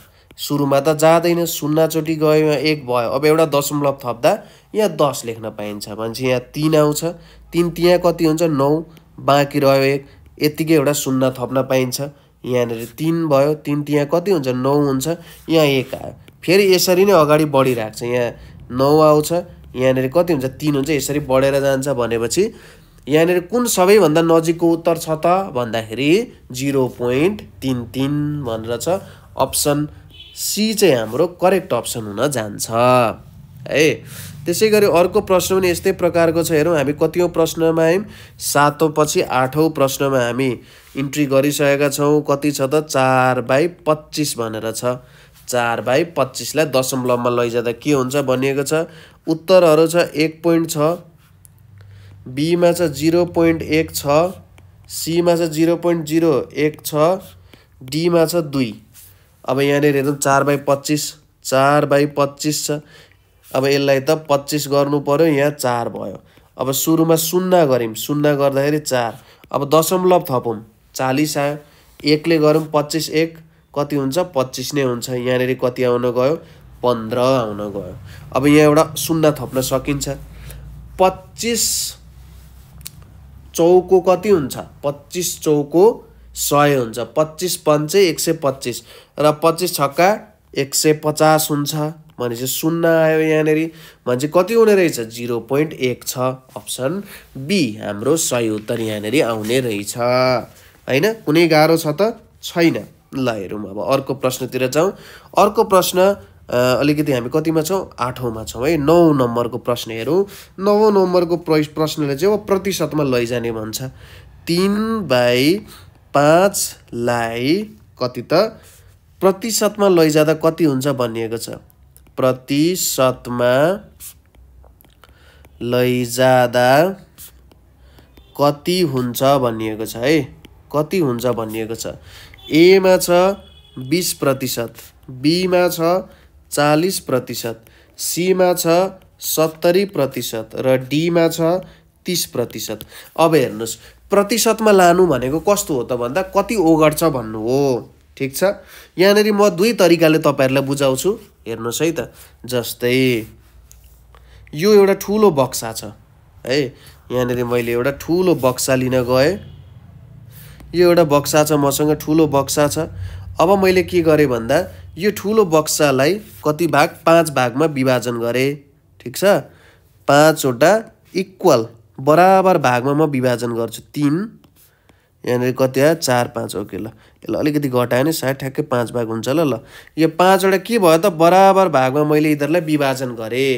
सुरुमा त जाँदैन सुन्नाचोटि गयो यहाँ एक भयो अब एउटा दशमलव थप्दा यहाँ दस लेख्न पाइन्छ भनेपछि यहाँ तिन आउँछ तिन तिहाँ कति हुन्छ नौ बाँकी रह्यो एक यत्तिकै एउटा शून्य थप्न पाइन्छ यहाँनिर तिन भयो तिन तिहाँ कति हुन्छ नौ हुन्छ यहाँ एक आयो फेरि यसरी नै अगाडि बढिरहेको छ यहाँ नौ आउँछ यहाँनिर कति हुन्छ तिन हुन्छ यसरी बढेर जान्छ भनेपछि यहाँनिर कुन सबैभन्दा नजिकको उत्तर छ त भन्दाखेरि जिरो पोइन्ट तिन तिन भनेर छ अप्सन सी चाहिँ हाम्रो करेक्ट अप्सन हुन जान्छ है त्यसै गरी अर्को प्रश्न पनि यस्तै प्रकारको छ हेरौँ हामी कतिौँ प्रश्नमा आयौँ सातौँ पछि आठौँ प्रश्नमा हामी इन्ट्री गरिसकेका छौँ कति छ त चार बाई पच्चिस भनेर छ चार बाई पच्चिसलाई दशमलवमा लैजाँदा के हुन्छ भनिएको छ उत्तरहरू छ एक पोइन्ट छ बीमा छ जिरो पोइन्ट एक छ सीमा छ जिरो पोइन्ट जिरो एक छ डीमा छ दुई अब यहाँनिर हेर्नु चार बाई पच्चिस चार बाई पच्चिस छ अब यसलाई त पच्चिस गर्नु पऱ्यो यहाँ चार भयो अब सुरुमा सुन्ना गऱ्यौँ सुन्ना गर्दाखेरि चार अब दशमलव थपौँ चालिस आयो एकले गरौँ पच्चिस एक कति हुन्छ पच्चिस नै हुन्छ यहाँनिर कति आउन गयो पन्ध्र आउन गयो अब यहाँ एउटा शून्य थप्न सकिन्छ पच्चिस चौको कति हुन्छ पच्चिस चौको सय हुन्छ पच्चिस पन्चे एक सय पच्चिस र पच्चिस छक्का एक सय पचास हुन्छ भनेपछि शून्य आयो यहाँनिर भनेपछि कति हुने रहेछ जिरो पोइन्ट एक छ अप्सन बी हाम्रो सही उत्तर यहाँनिर आउने रहेछ होइन कुनै गाह्रो छ त छैन ल हेरौँ अब अर्को प्रश्नतिर जाउँ अर्को प्रश्न अलिकति हामी कतिमा छौँ आठौँमा छौँ है नौ नम्बरको प्रश्न हेरौँ नौ नम्बरको प्र प्रश्नले चाहिँ अब प्रतिशतमा लैजाने भन्छ तिन बाई पाँचलाई कति त प्रतिशतमा लैजाँदा कति हुन्छ भनिएको छ प्रतिशतमा लैजाँदा कति हुन्छ भनिएको छ है कति हुन्छ भनिएको छ एमा छ बिस प्रतिशत बीमा छ चालिस प्रतिशत सीमा छ सत्तरी प्रतिशत र डीमा छ तिस प्रतिशत अब हेर्नुहोस् प्रतिशतमा लानु भनेको कस्तो हो त भन्दा कति ओगट्छ भन्नु हो ठिक छ यहाँनिर म दुई तरिकाले तपाईँहरूलाई बुझाउँछु हेर्नुहोस् है त जस्तै यो एउटा ठुलो बक्सा छ है यहाँनिर मैले एउटा ठुलो बक्सा लिन गएँ यो एउटा बक्सा छ मसँग ठुलो बक्सा छ अब मैले के गरेँ भन्दा यो ठुलो बक्सालाई कति भाग पाँच भागमा विभाजन गरेँ ठिक छ पाँचवटा इक्वल बराबर भागमा म विभाजन गर्छु तिन यहाँनिर कति आयो चार पाँच ओके ल यसलाई अलिकति घटायो नि सायद ठ्याक्कै पाँच भाग हुन्छ ल ल यो पाँचवटा के भयो त बराबर भागमा मैले यिनीहरूलाई विभाजन गरेँ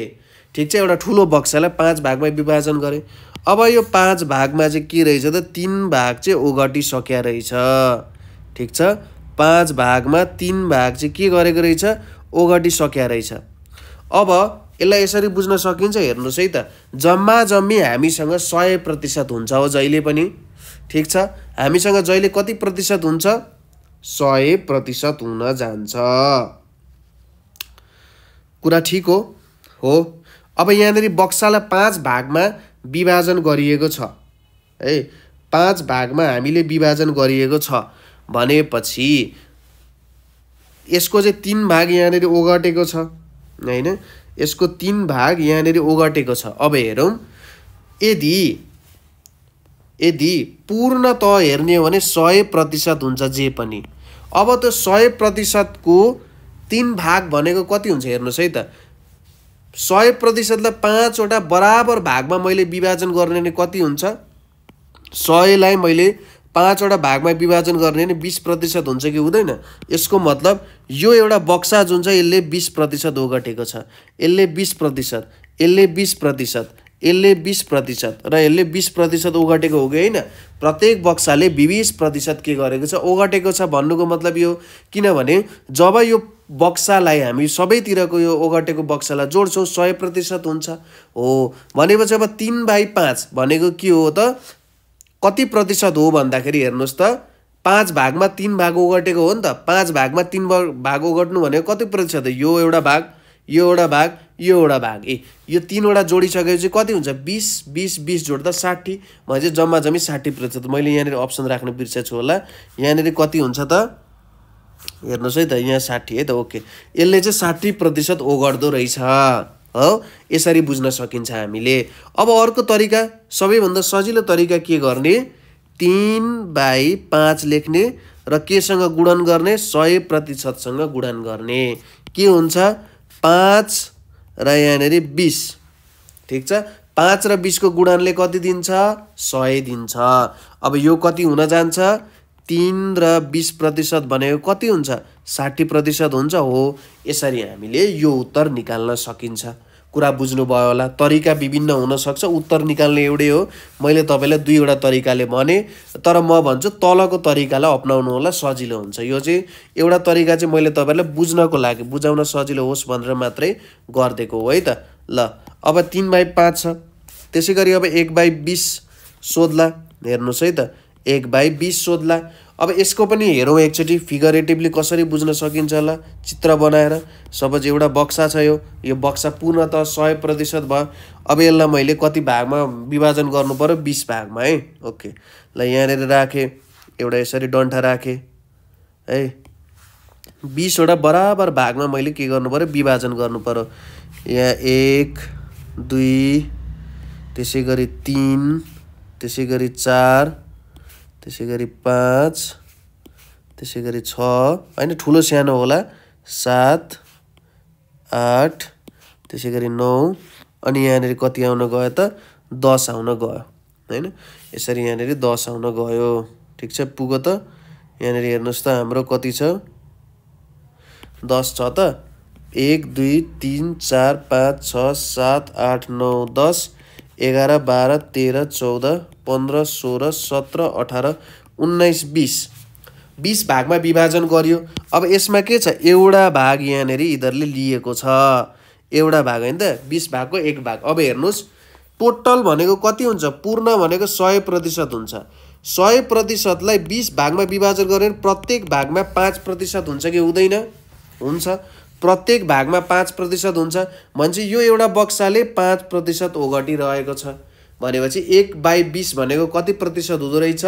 ठिक छ एउटा ठुलो बक्सालाई पाँच भागमा विभाजन गरेँ अब यो पाँच भागमा चाहिँ के रहेछ त तिन भाग चाहिँ ओगटिसक्या रहेछ ठिक छ पाँच भागमा तिन भाग चाहिँ के गरेको रहेछ ओगटिसक्या रहेछ अब यसलाई यसरी बुझ्न सकिन्छ हेर्नुहोस् है त जम्मा जम्मी हामीसँग सय प्रतिशत हुन्छ हो जहिले पनि ठिक छ हामीसँग जहिले कति प्रतिशत हुन्छ सय प्रतिशत हुन जान्छ कुरा ठिक हो हो अब यहाँनिर बक्सालाई पाँच भागमा विभाजन गरिएको छ है पाँच भागमा हामीले विभाजन गरिएको छ भनेपछि यसको चाहिँ तिन भाग यहाँनिर ओगटेको छ होइन यसको तिन भाग यहाँनिर ओगटेको छ अब हेरौँ यदि यदि पूर्णत हेर्ने हो भने सय प्रतिशत हुन्छ जे पनि अब त्यो सय प्रतिशतको तिन भाग भनेको कति हुन्छ हेर्नुहोस् है त सय प्रतिशतलाई पाँचवटा बराबर भागमा मैले विभाजन गर्ने कति हुन्छ सयलाई मैले पाँचवटा भागमा विभाजन गर्ने भने बिस प्रतिशत हुन्छ कि हुँदैन यसको मतलब यो एउटा बक्सा जुन चाहिँ यसले बिस प्रतिशत ओगटेको छ यसले बिस प्रतिशत यसले बिस प्रतिशत यसले बिस प्रतिशत र यसले बिस प्रतिशत ओगटेको हो कि होइन प्रत्येक बक्साले बिस प्रतिशत के गरेको छ ओगटेको छ भन्नुको मतलब यो किनभने जब यो बक्सालाई हामी सबैतिरको यो ओगटेको बक्सालाई जोड्छौँ सय प्रतिशत हुन्छ हो भनेपछि अब तिन बाई पाँच भनेको के हो त कति प्रतिशत हो भन्दाखेरि हेर्नुहोस् त पाँच भागमा तिन भाग ओगटेको हो नि त पाँच भागमा तिन भाग ओगट्नु भनेको कति प्रतिशत यो एउटा भाग यो एउटा भाग यो एउटा भाग ए यो तिनवटा जोडिसकेपछि कति हुन्छ बिस बिस बिस जोड्दा साठी भनेपछि जम्मा जम्मी साठी प्रतिशत मैले यहाँनिर अप्सन राख्नु छु होला यहाँनिर कति हुन्छ त हेर्नुहोस् है त यहाँ साठी है त ओके यसले चाहिँ साठी प्रतिशत ओगट्दो रहेछ हो यसरी बुझ्न सकिन्छ हामीले अब अर्को तरिका सबैभन्दा सजिलो तरिका के गर्ने तिन बाई पाँच लेख्ने र केसँग गुणन गर्ने सय प्रतिशतसँग गुणन गर्ने के हुन्छ पाँच र यहाँनिर बिस ठिक छ पाँच र बिसको गुणनले कति दिन्छ सय दिन्छ अब यो कति हुन जान्छ तिन र बिस प्रतिशत भनेको कति हुन्छ साठी प्रतिशत हुन्छ हो यसरी हामीले यो उत्तर निकाल्न सकिन्छ कुरा बुझ्नुभयो होला तरिका विभिन्न हुनसक्छ उत्तर निकाल्ने एउटै हो मैले तपाईँलाई दुईवटा तरिकाले भने तर म भन्छु तलको तरिकालाई अप्नाउनु होला सजिलो हुन्छ यो चाहिँ एउटा तरिका चाहिँ मैले तपाईँलाई बुझ्नको लागि बुझाउन सजिलो होस् भनेर मात्रै गरिदिएको हो है त ल अब तिन बाई पाँच छ त्यसै गरी अब एक बाई बिस सोध्ला हेर्नुहोस् है त एक बाई बिस सोध्ला अब यसको पनि हेरौँ एकचोटि फिगरेटिभली कसरी बुझ्न सकिन्छ होला चित्र बनाएर सपोज एउटा बक्सा छ यो यो बक्सा पूर्णत सय प्रतिशत भयो अब यसलाई मैले कति भागमा विभाजन गर्नु पऱ्यो बिस भागमा है ओके ल यहाँनिर राखेँ एउटा यसरी डन्ठा राखेँ है बिसवटा बराबर भागमा मैले के गर्नु पऱ्यो विभाजन गर्नु पऱ्यो यहाँ एक दुई त्यसै गरी तिन त्यसै गरी चार त्यसै गरी पाँच त्यसै गरी छ होइन ठुलो सानो होला सात आठ त्यसै गरी नौ अनि यहाँनिर कति आउन गयो त दस आउन गयो होइन यसरी यहाँनिर दस आउन गयो ठिक छ पुगो त यहाँनिर हेर्नुहोस् त हाम्रो कति छ दस छ त एक दुई तिन चार पाँच छ सात आठ नौ दस एघार बाह्र तेह्र चौध पन्ध्र सोह्र सत्र अठार उन्नाइस बिस बिस भागमा विभाजन गरियो अब यसमा के छ एउटा भाग यहाँनिर यिनीहरूले लिएको छ एउटा भाग होइन त बिस भागको एक भाग अब हेर्नुहोस् टोटल भनेको कति हुन्छ पूर्ण भनेको सय प्रतिशत हुन्छ सय प्रतिशतलाई बिस भागमा विभाजन गर्यो भने प्रत्येक भागमा पाँच प्रतिशत हुन्छ कि हुँदैन हुन्छ प्रत्येक भागमा पाँच प्रतिशत हुन्छ भने चाहिँ यो एउटा बक्साले पाँच प्रतिशत ओगटिरहेको छ भनेपछि एक बाई बिस भनेको कति प्रतिशत हुँदो रहेछ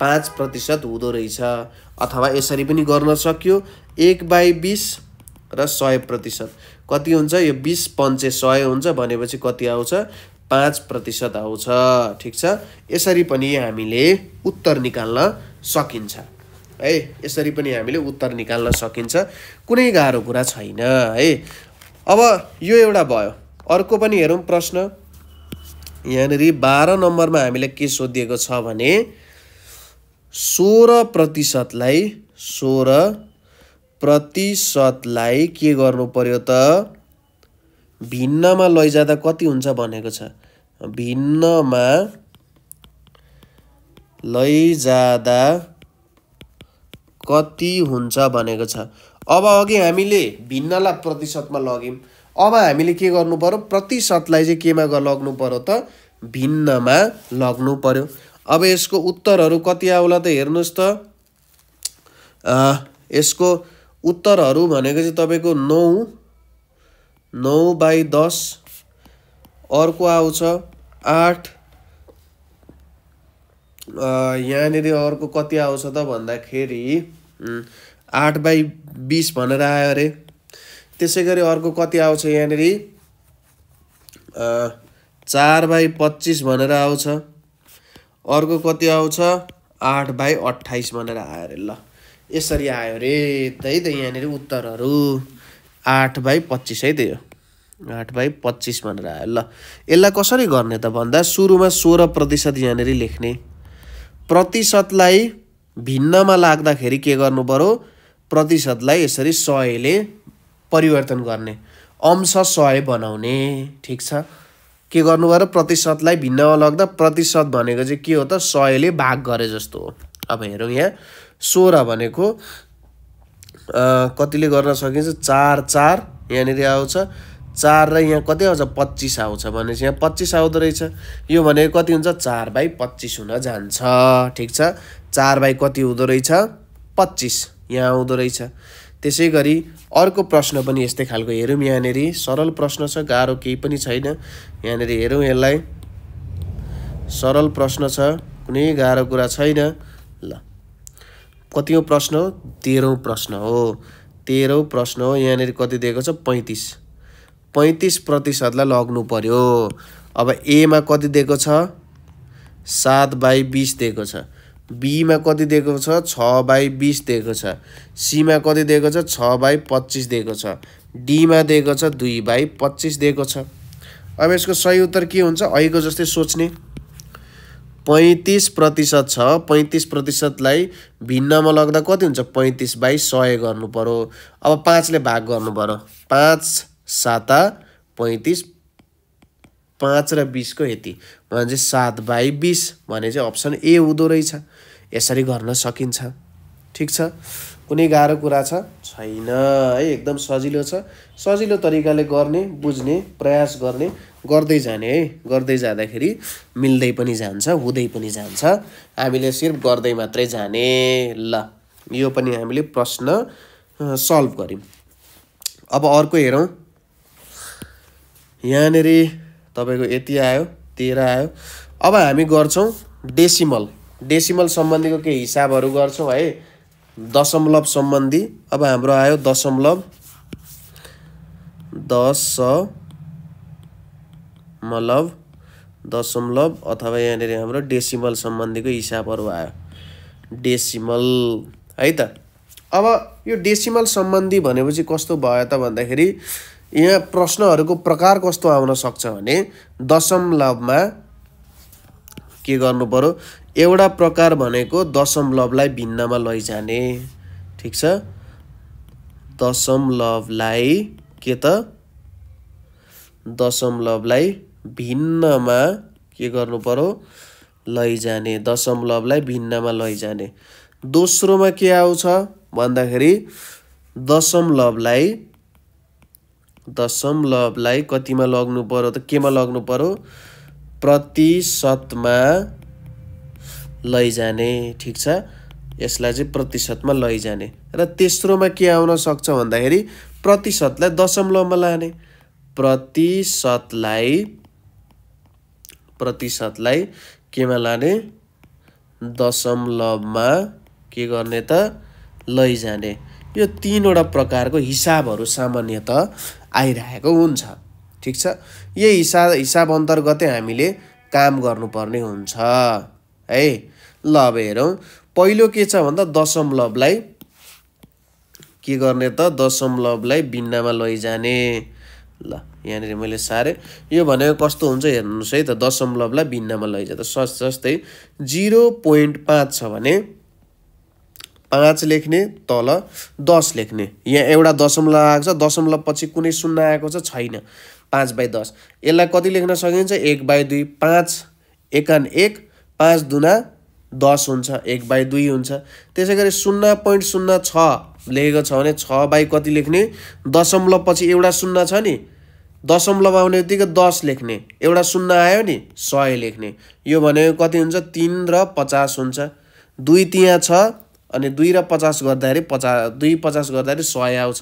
पाँच प्रतिशत हुँदो रहेछ अथवा यसरी पनि गर्न सकियो एक बाई बिस र सय प्रतिशत कति हुन्छ यो बिस पन्चे सय हुन्छ भनेपछि कति आउँछ पाँच प्रतिशत आउँछ ठिक छ यसरी पनि हामीले उत्तर निकाल्न सकिन्छ है यसरी पनि हामीले उत्तर निकाल्न सकिन्छ कुनै गाह्रो कुरा छैन है अब यो एउटा भयो अर्को पनि हेरौँ प्रश्न यहाँनिर बाह्र नम्बरमा हामीलाई के सोधिएको छ भने सोह्र प्रतिशतलाई सोह्र प्रतिशतलाई के गर्नु पर्यो त भिन्नमा लैजाँदा कति हुन्छ भनेको छ भिन्नमा लैजाँदा कति हुन्छ भनेको छ अब अघि हामीले भिन्नलाई प्रतिशतमा लग्यौँ अब हामीले के गर्नु पऱ्यो प्रतिशतलाई चाहिँ केमा लग्नु पऱ्यो त भिन्नमा लग्नु पऱ्यो अब यसको उत्तरहरू कति आउला त हेर्नुहोस् त यसको उत्तरहरू भनेको चाहिँ तपाईँको नौ नौ बाई दस अर्को आउँछ आठ यहाँनिर अर्को कति आउँछ त भन्दाखेरि आठ बाई बिस भनेर आयो अरे त्यसै गरी अर्को कति आउँछ यहाँनिर चार बाई पच्चिस भनेर आउँछ अर्को कति आउँछ आठ बाई अट्ठाइस भनेर आयो अरे ल यसरी आयो अरे त्यही त यहाँनिर उत्तरहरू आठ बाई पच्चिस है त्यही हो आठ बाई पच्चिस भनेर आयो ल यसलाई कसरी गर्ने त भन्दा सुरुमा सोह्र प्रतिशत यहाँनिर लेख्ने प्रतिशतलाई भिन्नमा लाग्दाखेरि के गर्नु पऱ्यो प्रतिशतलाई यसरी सयले परिवर्तन गर्ने अंश सय बनाउने ठिक छ के गर्नु र प्रतिशतलाई भिन्नमा लग्दा प्रतिशत भनेको चाहिँ के हो त सयले भाग गरे जस्तो हो अब हेरौँ यहाँ सोह्र भनेको कतिले गर्न सकिन्छ चार चार यहाँनिर आउँछ चार र यहाँ कति आउँछ पच्चिस आउँछ भनेपछि यहाँ पच्चिस आउँदो रहेछ यो भनेको कति हुन्छ चार बाई पच्चिस हुन जान्छ ठिक छ चार बाई कति हुँदो रहेछ पच्चिस यहाँ आउँदो रहेछ त्यसै गरी अर्को प्रश्न पनि यस्तै खालको हेरौँ यहाँनिर सरल प्रश्न छ गाह्रो केही पनि छैन यहाँनिर हेरौँ यसलाई सरल प्रश्न छ कुनै गाह्रो कुरा छैन ल कतिौँ प्रश्न हो तेह्रौँ प्रश्न हो तेह्रौँ प्रश्न हो यहाँनिर कति दिएको छ पैँतिस पैँतिस प्रतिशतलाई लग्नु पर्यो अब एमा कति दिएको छ सात बाई बिस दिएको छ बीमा कति दिएको छ छ बाई बिस दिएको छ सीमा कति दिएको छ छ बाई पच्चिस दिएको छ डीमा दिएको छ दुई बाई पच्चिस दिएको छ अब यसको सही उत्तर के हुन्छ अहिलेको जस्तै सोच्ने पैँतिस प्रतिशत छ पैँतिस प्रतिशतलाई भिन्नमा लग्दा कति हुन्छ पैँतिस बाई सय गर्नु पऱ्यो अब पाँचले भाग गर्नु पऱ्यो पाँच साता पैँतिस पाँच र बिसको यति चाहिँ सात बाई बिस भने चाहिँ अप्सन ए हुँदो रहेछ यसरी गर्न सकिन्छ ठिक छ कुनै गाह्रो कुरा छ छैन है एकदम सजिलो छ सजिलो तरिकाले गर्ने बुझ्ने प्रयास गर्ने गर्दै जाने है गर्दै जाँदाखेरि मिल्दै पनि जान्छ हुँदै पनि जान्छ हामीले सिर्फ गर्दै मात्रै जाने ल यो पनि हामीले प्रश्न सल्भ गऱ्यौँ अब अर्को हेरौँ यहाँनेरि तपाईँको यति आयो तेह्र आयो अब हामी गर्छौँ डेसिमल डेसिमल सम्बन्धीको केही हिसाबहरू गर्छौँ है दशमलव सम्बन्धी अब हाम्रो आयो दशमलव मलव दशमलव अथवा यहाँनिर हाम्रो डेसिमल सम्बन्धीको हिसाबहरू आयो डेसिमल है त अब यो डेसिमल सम्बन्धी भनेपछि कस्तो भयो त भन्दाखेरि यहाँ प्रश्नहरूको प्रकार कस्तो आउन सक्छ भने दशमलवमा के गर्नु पऱ्यो एउटा प्रकार भनेको दशमलवलाई भिन्नमा लैजाने ठिक छ दशमलवलाई के त दशमलवलाई भिन्नमा के गर्नु पऱ्यो लैजाने दशमलवलाई भिन्नमा लैजाने दोस्रोमा के आउँछ भन्दाखेरि दशमलवलाई दशमलवलाई कतिमा लग्नु पर्यो त केमा लग्नु पर्यो प्रतिशतमा लैजाने ठिक छ यसलाई चाहिँ प्रतिशतमा लैजाने र तेस्रोमा के आउन सक्छ भन्दाखेरि प्रतिशतलाई दशमलवमा लाने प्रतिशतलाई प्रतिशतलाई केमा लाने दशमलवमा के गर्ने त लैजाने यो तिनवटा प्रकारको हिसाबहरू सामान्यत आइरहेको हुन्छ ठिक छ यही हिसाब हिसाब अन्तर्गतै हामीले काम गर्नुपर्ने हुन्छ है ल अब हेरौँ पहिलो के छ भन्दा दशमलवलाई के गर्ने त दशमलवलाई बिन्नामा लैजाने ल यहाँनिर मैले सारे यो भनेको कस्तो हुन्छ हेर्नुहोस् है त दशमलवलाई बिन्नामा लैजा त जस्तै जिरो पोइन्ट पाँच छ भने पाँच लेख्ने तल दस लेख्ने यहाँ एउटा दशमलव आएको छ दशमलव पछि कुनै शून्य आएको छ छैन पाँच बाई दस यसलाई कति लेख्न सकिन्छ एक बाई दुई पाँच एकान एक पाँच दुना दस हुन्छ एक बाई दुई हुन्छ त्यसै गरी शून्य पोइन्ट शून्य छ लेखेको छ भने छ बाई कति लेख्ने दशमलव पछि एउटा शून्य छ नि दशमलव आउने बित्तिकै दस लेख्ने एउटा शून्य आयो नि सय लेख्ने यो भनेको कति हुन्छ तिन र पचास हुन्छ दुई तिहाँ छ अनि दुई र पचास गर्दाखेरि पचास दुई पचास गर्दाखेरि सय आउँछ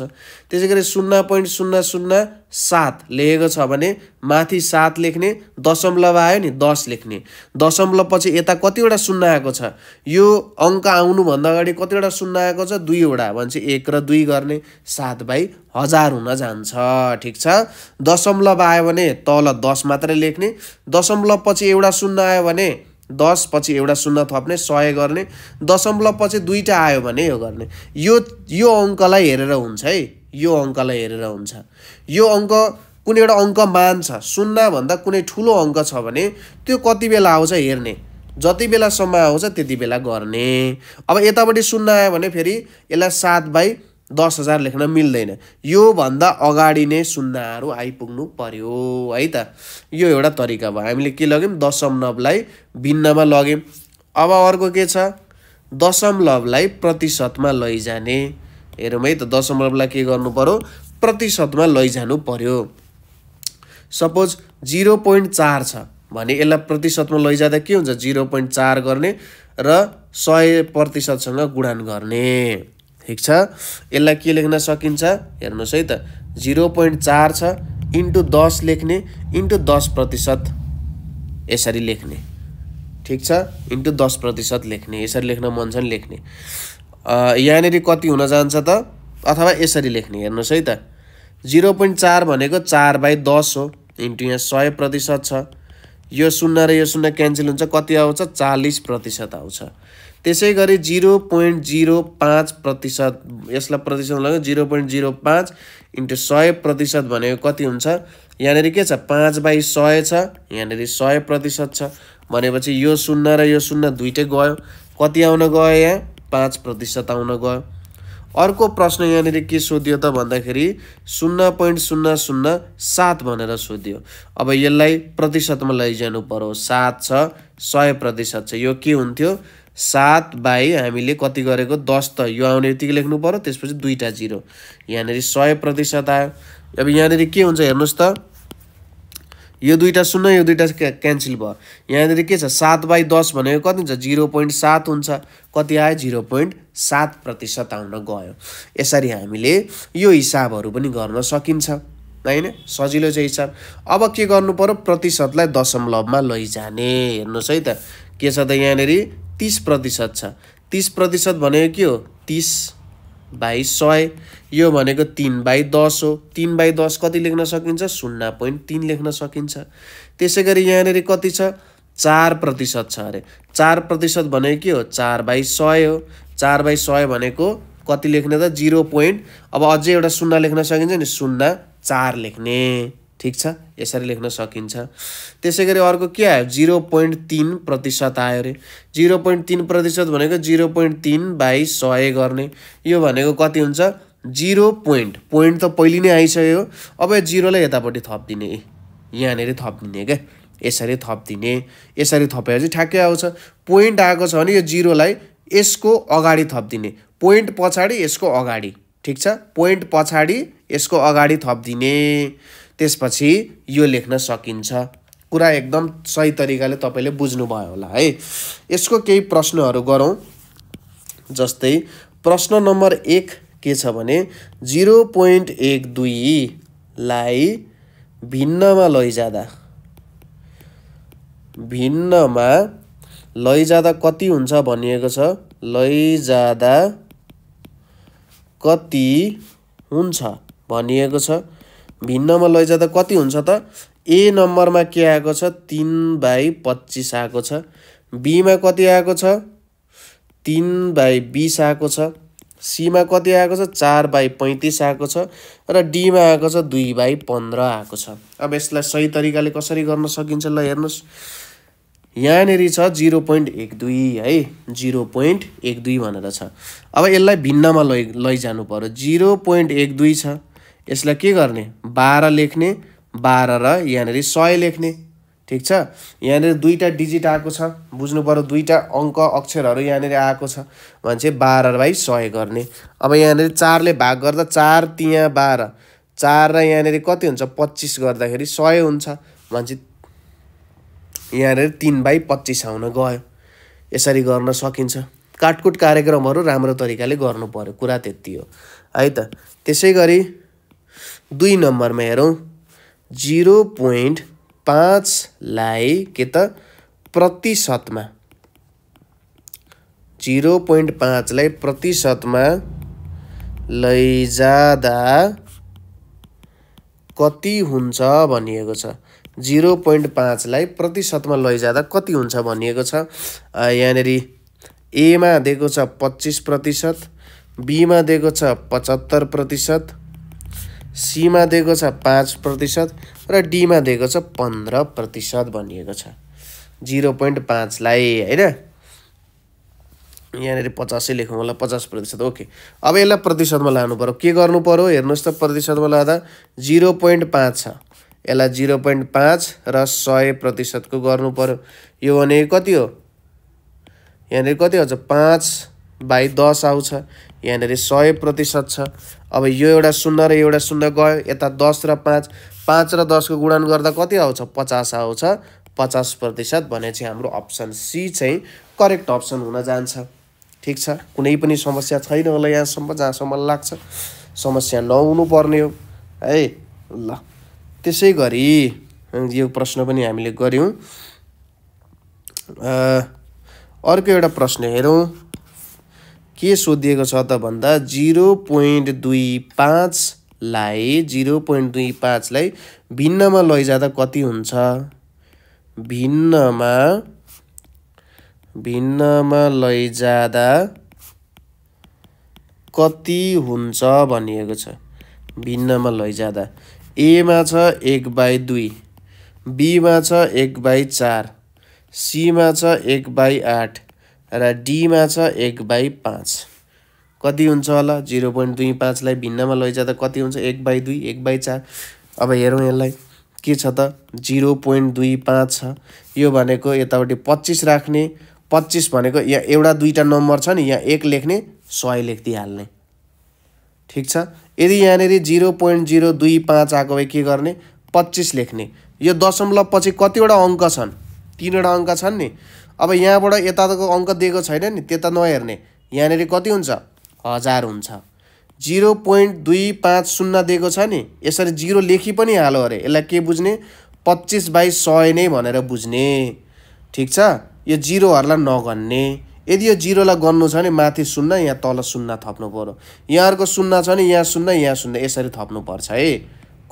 त्यसै गरी शून्य पोइन्ट शून्य शून्य सात लेखेको छ भने माथि सात लेख्ने दशमलव आयो नि दस लेख्ने दशमलव पछि यता कतिवटा शून्य आएको छ यो अङ्क आउनुभन्दा अगाडि कतिवटा शून्य आएको छ दुईवटा भनेपछि एक र दुई गर्ने सात बाई हजार हुन जान्छ ठिक छ दशमलव आयो भने तल दस मात्रै लेख्ने दशमलव पछि एउटा शून्य आयो भने दस पछि एउटा शून्य थप्ने सय गर्ने दशमलव पछि दुईवटा आयो भने यो गर्ने यो यो अङ्कलाई हेरेर हुन्छ है यो अङ्कलाई हेरेर हुन्छ यो अङ्क कुनै एउटा अङ्क मान छ शून्यभन्दा कुनै ठुलो अङ्क छ भने त्यो कति बेला आउँछ हेर्ने जति बेलासम्म आउँछ त्यति बेला गर्ने अब यतापट्टि सुन्न आयो भने फेरि यसलाई सात बाई दस हजार लेख्न मिल्दैन योभन्दा अगाडि नै सुन्नाहरू आइपुग्नु पर्यो है त यो एउटा तरिका भयो हामीले के लग्यौँ दशमलवलाई भिन्नमा लग्यौँ अब अर्को के छ दशमलवलाई प्रतिशतमा लैजाने हेरौँ है त दशमलवलाई के गर्नु पर्यो प्रतिशतमा लैजानु पर्यो सपोज जिरो पोइन्ट चार छ भने यसलाई प्रतिशतमा लैजाँदा के हुन्छ जिरो पोइन्ट चार गर्ने र सय प्रतिशतसँग गुणान गर्ने ठिक छ यसलाई के लेख्न सकिन्छ हेर्नुहोस् है त जिरो पोइन्ट चार छ इन्टु दस लेख्ने इन्टु दस प्रतिशत यसरी लेख्ने ठिक छ इन्टु दस प्रतिशत लेख्ने यसरी लेख्न मन छ नि लेख्ने यहाँनिर कति हुन जान्छ त अथवा यसरी लेख्ने हेर्नुहोस् है त जिरो पोइन्ट चार भनेको चार बाई दस हो इन्टु यहाँ सय प्रतिशत छ यो शून्य र यो शून्य क्यान्सल हुन्छ कति आउँछ चालिस प्रतिशत आउँछ त्यसै गरी जिरो पोइन्ट जिरो पाँच प्रतिशत यसलाई प्रतिशत लग्यो जिरो पोइन्ट जिरो पाँच इन्टु सय प्रतिशत भनेको कति हुन्छ यहाँनिर के छ पाँच बाई सय छ यहाँनिर सय प्रतिशत छ भनेपछि यो शून्य र यो शून्य दुइटै गयो कति आउन गयो यहाँ पाँच प्रतिशत आउन गयो अर्को प्रश्न यहाँनिर के सोध्यो त भन्दाखेरि शून्य पोइन्ट शून्य शून्य सात भनेर सोध्यो अब यसलाई प्रतिशतमा लैजानु पर्यो सात छ सय प्रतिशत छ यो के हुन्थ्यो सात बाई हामीले कति गरेको दस त यो आउने बित्तिकै लेख्नु पऱ्यो त्यसपछि दुईवटा जिरो यहाँनिर सय प्रतिशत आयो अब यहाँनिर के हुन्छ हेर्नुहोस् त यो दुईवटा सुन्न यो दुईवटा क्यान्सल भयो यहाँनिर के छ सात बाई दस भनेको कति हुन्छ जिरो पोइन्ट सात हुन्छ कति आयो जिरो पोइन्ट सात प्रतिशत आउन गयो यसरी हामीले यो हिसाबहरू पनि गर्न सकिन्छ होइन सजिलो चाहिँ हिसाब अब के गर्नु पऱ्यो प्रतिशतलाई दशमलवमा लैजाने हेर्नुहोस् है त के छ त यहाँनिर तिस प्रतिशत छ तिस प्रतिशत भनेको के हो तिस बाई सय यो भनेको तिन बाई दस हो तिन बाई दस कति लेख्न सकिन्छ शून्य पोइन्ट तिन लेख्न सकिन्छ त्यसै गरी यहाँनिर कति छ चार प्रतिशत छ अरे चार प्रतिशत भनेको के हो चार बाई सय हो चार बाई सय भनेको कति लेख्ने त जिरो पोइन्ट अब अझै एउटा शून्य लेख्न सकिन्छ नि शून्य चार लेख्ने ठिक छ यसरी लेख्न सकिन्छ त्यसै गरी अर्को के आयो जिरो पोइन्ट तिन प्रतिशत आयो अरे जिरो पोइन्ट तिन प्रतिशत भनेको जिरो पोइन्ट तिन बाई सय गर्ने यो भनेको कति हुन्छ जिरो पोइन्ट पोइन्ट त पहिले नै आइसक्यो अब यो जिरोलाई यतापट्टि थपिदिने ए यहाँनिर थपिदिने क्या यसरी थपिदिने यसरी थपेपछि ठ्याक्कै आउँछ पोइन्ट आएको छ भने यो जिरोलाई यसको अगाडि थपिदिने पोइन्ट पछाडि यसको अगाडि ठिक छ पोइन्ट पछाडि यसको अगाडि थपिदिने त्यसपछि यो लेख्न सकिन्छ कुरा एकदम सही तरिकाले तपाईँले बुझ्नुभयो होला है यसको केही प्रश्नहरू गरौँ जस्तै प्रश्न नम्बर एक के छ भने जिरो पोइन्ट एक दुईलाई भिन्नमा लैजाँदा भिन्नमा लैजाँदा कति हुन्छ भनिएको छ लैजाँदा कति हुन्छ भनिएको छ भिन्नमा लैजाँदा कति हुन्छ त ए नम्बरमा के आएको छ तिन बाई पच्चिस आएको छ बीमा कति आएको छ तिन बाई बिस आएको छ सीमा कति आएको छ चार बाई पैँतिस आएको छ र डीमा आएको छ दुई बाई पन्ध्र आएको छ अब यसलाई सही तरिकाले कसरी गर्न सकिन्छ ल हेर्नुहोस् यहाँनिर छ जिरो पोइन्ट एक दुई है जिरो पोइन्ट एक दुई भनेर छ अब यसलाई भिन्नमा लै लैजानु पऱ्यो जिरो पोइन्ट एक दुई छ यसलाई के गर्ने बाह्र लेख्ने बाह्र र यहाँनिर सय लेख्ने ठिक छ यहाँनिर दुईवटा डिजिट आएको छ बुझ्नु पऱ्यो दुईवटा अङ्क अक्षरहरू यहाँनिर आएको छ भने चाहिँ बाह्र बाई सय गर्ने अब यहाँनिर चारले भाग गर्दा चार तिहाँ बाह्र चार र यहाँनिर कति हुन्छ पच्चिस गर्दाखेरि सय हुन्छ भने चाहिँ यहाँनिर तिन बाई पच्चिस आउन गयो यसरी गर्न सकिन्छ काटकुट कार्यक्रमहरू राम्रो तरिकाले गर्नु पऱ्यो कुरा त्यति हो है त त्यसै गरी दुई नम्बरमा हेरौँ जिरो पोइन्ट पाँचलाई के त प्रतिशतमा जिरो पोइन्ट पाँचलाई प्रतिशतमा लैजाँदा कति हुन्छ भनिएको छ जिरो पोइन्ट पाँचलाई प्रतिशतमा लैजाँदा कति हुन्छ भनिएको छ यहाँनिर एमा दिएको छ पच्चिस प्रतिशत बीमा दिएको छ पचहत्तर प्रतिशत सीमा दिएको छ पाँच प्रतिशत र डीमा दिएको छ पन्ध्र प्रतिशत भनिएको छ जिरो पोइन्ट पाँचलाई होइन यहाँनिर पचासै लेखौँ होला पचास प्रतिशत ओके अब यसलाई प्रतिशतमा लानु पऱ्यो के गर्नु पऱ्यो हेर्नुहोस् त प्रतिशतमा लाँदा जिरो पोइन्ट पाँच छ यसलाई जिरो पोइन्ट पाँच र सय प्रतिशतको गर्नु पऱ्यो यो भने कति हो यहाँनिर कति आउँछ पाँच बाई दस आउँछ यहाँनिर सय प्रतिशत छ अब यो एउटा शून्य र एउटा शून्य गयो यता दस र पाँच पाँच र दसको गुणन गर्दा कति आउँछ पचास आउँछ पचास प्रतिशत भने चाहिँ हाम्रो अप्सन सी चाहिँ करेक्ट अप्सन हुन जान्छ ठिक छ कुनै पनि समस्या छैन होला यहाँसम्म जहाँसम्म लाग्छ समस्या नहुनुपर्ने हो है ल त्यसै गरी यो प्रश्न पनि हामीले गऱ्यौँ अर्को एउटा प्रश्न हेरौँ के सोधिएको छ त भन्दा जिरो पोइन्ट दुई पाँचलाई जिरो पोइन्ट दुई पाँचलाई भिन्नमा लैजाँदा कति हुन्छ भिन्नमा भिन्नमा लैजाँदा कति हुन्छ भनिएको छ भिन्नमा लैजाँदा एमा छ एक बाई दुई बीमा छ एक बाई चार सीमा छ एक बाई आठ र डीमा छ एक बाई पाँच कति हुन्छ होला जिरो पोइन्ट दुई पाँचलाई भिन्नमा लैजाँदा कति हुन्छ एक बाई दुई एक बाई चार अब हेरौँ यसलाई के छ त जिरो पोइन्ट दुई पाँच छ यो भनेको यतापट्टि पच्चिस राख्ने पच्चिस भनेको यहाँ एउटा दुईवटा नम्बर छ नि यहाँ एक लेख्ने सय लेखिदिइहाल्ने ठिक छ यदि यहाँनिर जिरो पोइन्ट जिरो दुई पाँच आएको भए के गर्ने पच्चिस लेख्ने यो दशमलव पछि कतिवटा अङ्क छन् तिनवटा अङ्क छन् नि अब यहाँबाट यताको अङ्क दिएको छैन नि त्यता नहेर्ने यहाँनिर कति हुन्छ हजार हुन्छ जिरो पोइन्ट दुई पाँच शून्य दिएको छ नि यसरी जिरो लेखि पनि हालो अरे यसलाई के बुझ्ने पच्चिस बाइस सय नै भनेर बुझ्ने ठिक छ यो जिरोहरूलाई नगन्ने यदि यो जिरोलाई गन्नु छ भने माथि सुन्न यहाँ तल सुन्न थप्नु पऱ्यो यहाँहरूको सुन्न छ भने यहाँ सुन्न यहाँ सुन्न यसरी थप्नुपर्छ है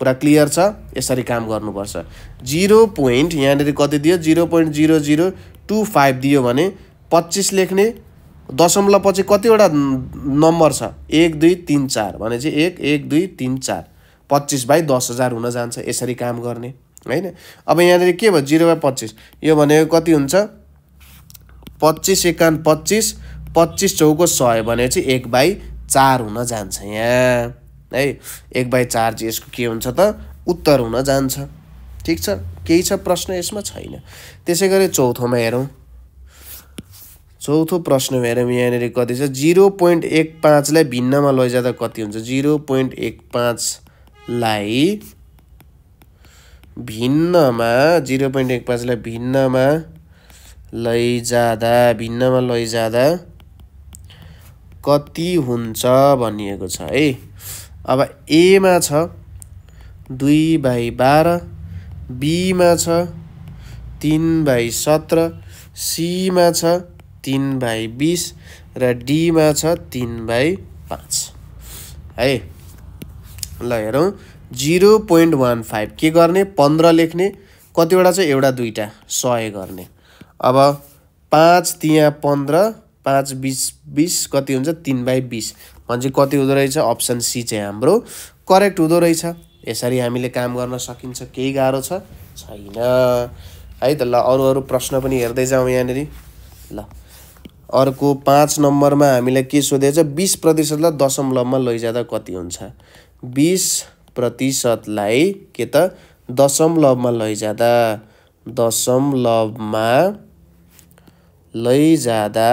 कुरा क्लियर छ यसरी काम गर्नुपर्छ जिरो पोइन्ट यहाँनिर कति दियो zero point zero zero two five दियो भने पच्चिस लेख्ने दशमलव पछि कतिवटा नम्बर छ एक दुई तिन चार भने चाहिँ एक एक दुई तिन चार पच्चिस बाई दस हजार हुन जान्छ यसरी काम गर्ने होइन अब यहाँनिर के भयो जिरो बाई पच्चिस यो भनेको कति हुन्छ पच्चिस एकान पच्चिस पच्चिस चौको सय भने चाहिँ एक बाई चार हुन जान्छ यहाँ है एक बाई चार चाहिँ यसको के हुन्छ त उत्तर हुन जान्छ ठिक छ केही छ प्रश्न यसमा छैन त्यसै गरी चौथोमा हेरौँ चौथो प्रश्न हेरौँ यहाँनिर कति छ जिरो पोइन्ट एक पाँचलाई भिन्नमा लैजाँदा कति हुन्छ जिरो पोइन्ट एक पाँचलाई भिन्नमा जिरो पोइन्ट एक पाँचलाई भिन्नमा लैजाँदा भिन्नमा लैजाँदा कति हुन्छ भनिएको छ है अब एमा छ दुई बाई बाह्र बीमा छ तिन बाई सत्र सीमा छ तिन बाई बिस र डीमा छ तिन बाई पाँच है ल हेरौँ जिरो पोइन्ट वान फाइभ के गर्ने पन्ध्र लेख्ने कतिवटा चाहिँ एउटा दुईवटा सय गर्ने अब पाँच तिहाँ पन्ध्र पाँच बिस बिस कति हुन्छ तिन बाई बिस चाहिँ कति हुँदो रहेछ अप्सन सी चाहिँ हाम्रो करेक्ट हुँदो रहेछ यसरी हामीले काम गर्न सकिन्छ केही गाह्रो छ छैन है त ल अरू अरू प्रश्न पनि हेर्दै जाउँ यहाँनिर ल अर्को पाँच नम्बरमा हामीलाई के सोधेको छ बिस प्रतिशतलाई दशमलवमा लैजाँदा कति हुन्छ बिस प्रतिशतलाई के त दशमलवमा लैजाँदा दशमलवमा लैजाँदा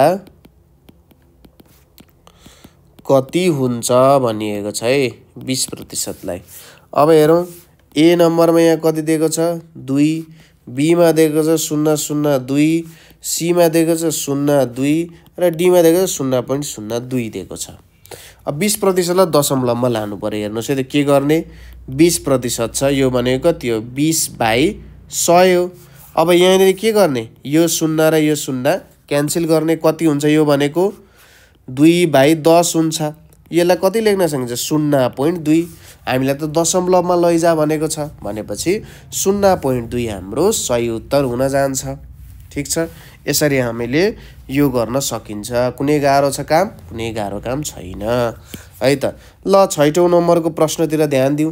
कति हुन्छ भनिएको छ है बिस प्रतिशतलाई अब हेरौँ ए नम्बरमा यहाँ कति दिएको छ दुई बीमा दिएको छ शून्य शून्य दुई सीमा दिएको छ शून्य दुई र डीमा दिएको छ शून्य पोइन्ट शून्य दुई दिएको छ अब बिस प्रतिशतलाई दशमलवमा लानु पऱ्यो हेर्नुहोस् है त के गर्ने बिस प्रतिशत छ यो भनेको कति हो बिस बाई सय हो अब यहाँनिर के गर्ने यो शून्य र यो शून्य क्यान्सल गर्ने कति हुन्छ यो भनेको दुई बाई दस हुन्छ यसलाई कति लेख्न सकिन्छ शून्य पोइन्ट दुई हामीलाई त दशमलवमा लैजा भनेको छ भनेपछि शून्य पोइन्ट दुई हाम्रो सही उत्तर हुन जान्छ ठिक छ यसरी हामीले यो गर्न सकिन्छ कुनै गाह्रो छ काम कुनै गाह्रो काम छैन है त ल छैठौँ नम्बरको प्रश्नतिर ध्यान दिउँ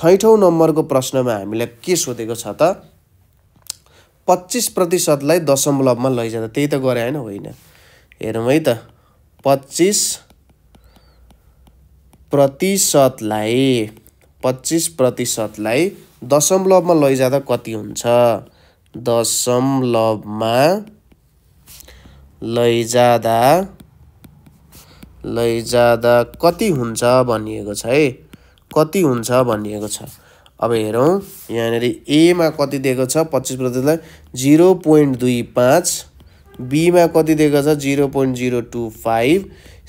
छैठौँ नम्बरको प्रश्नमा हामीलाई के सोधेको छ त पच्चिस प्रतिशतलाई दशमलवमा त त्यही त गरे होइन होइन हेरौँ है त पच्चिस प्रतिशतलाई पच्चिस प्रतिशतलाई दशमलवमा लैजाँदा कति हुन्छ दशमलवमा लैजाँदा लैजाँदा कति हुन्छ भनिएको छ है कति हुन्छ भनिएको छ अब हेरौँ यहाँनिर एमा कति दिएको छ पच्चिस प्रतिशतलाई जिरो पोइन्ट दुई पाँच बीमा कति दिएको छ zero point zero two five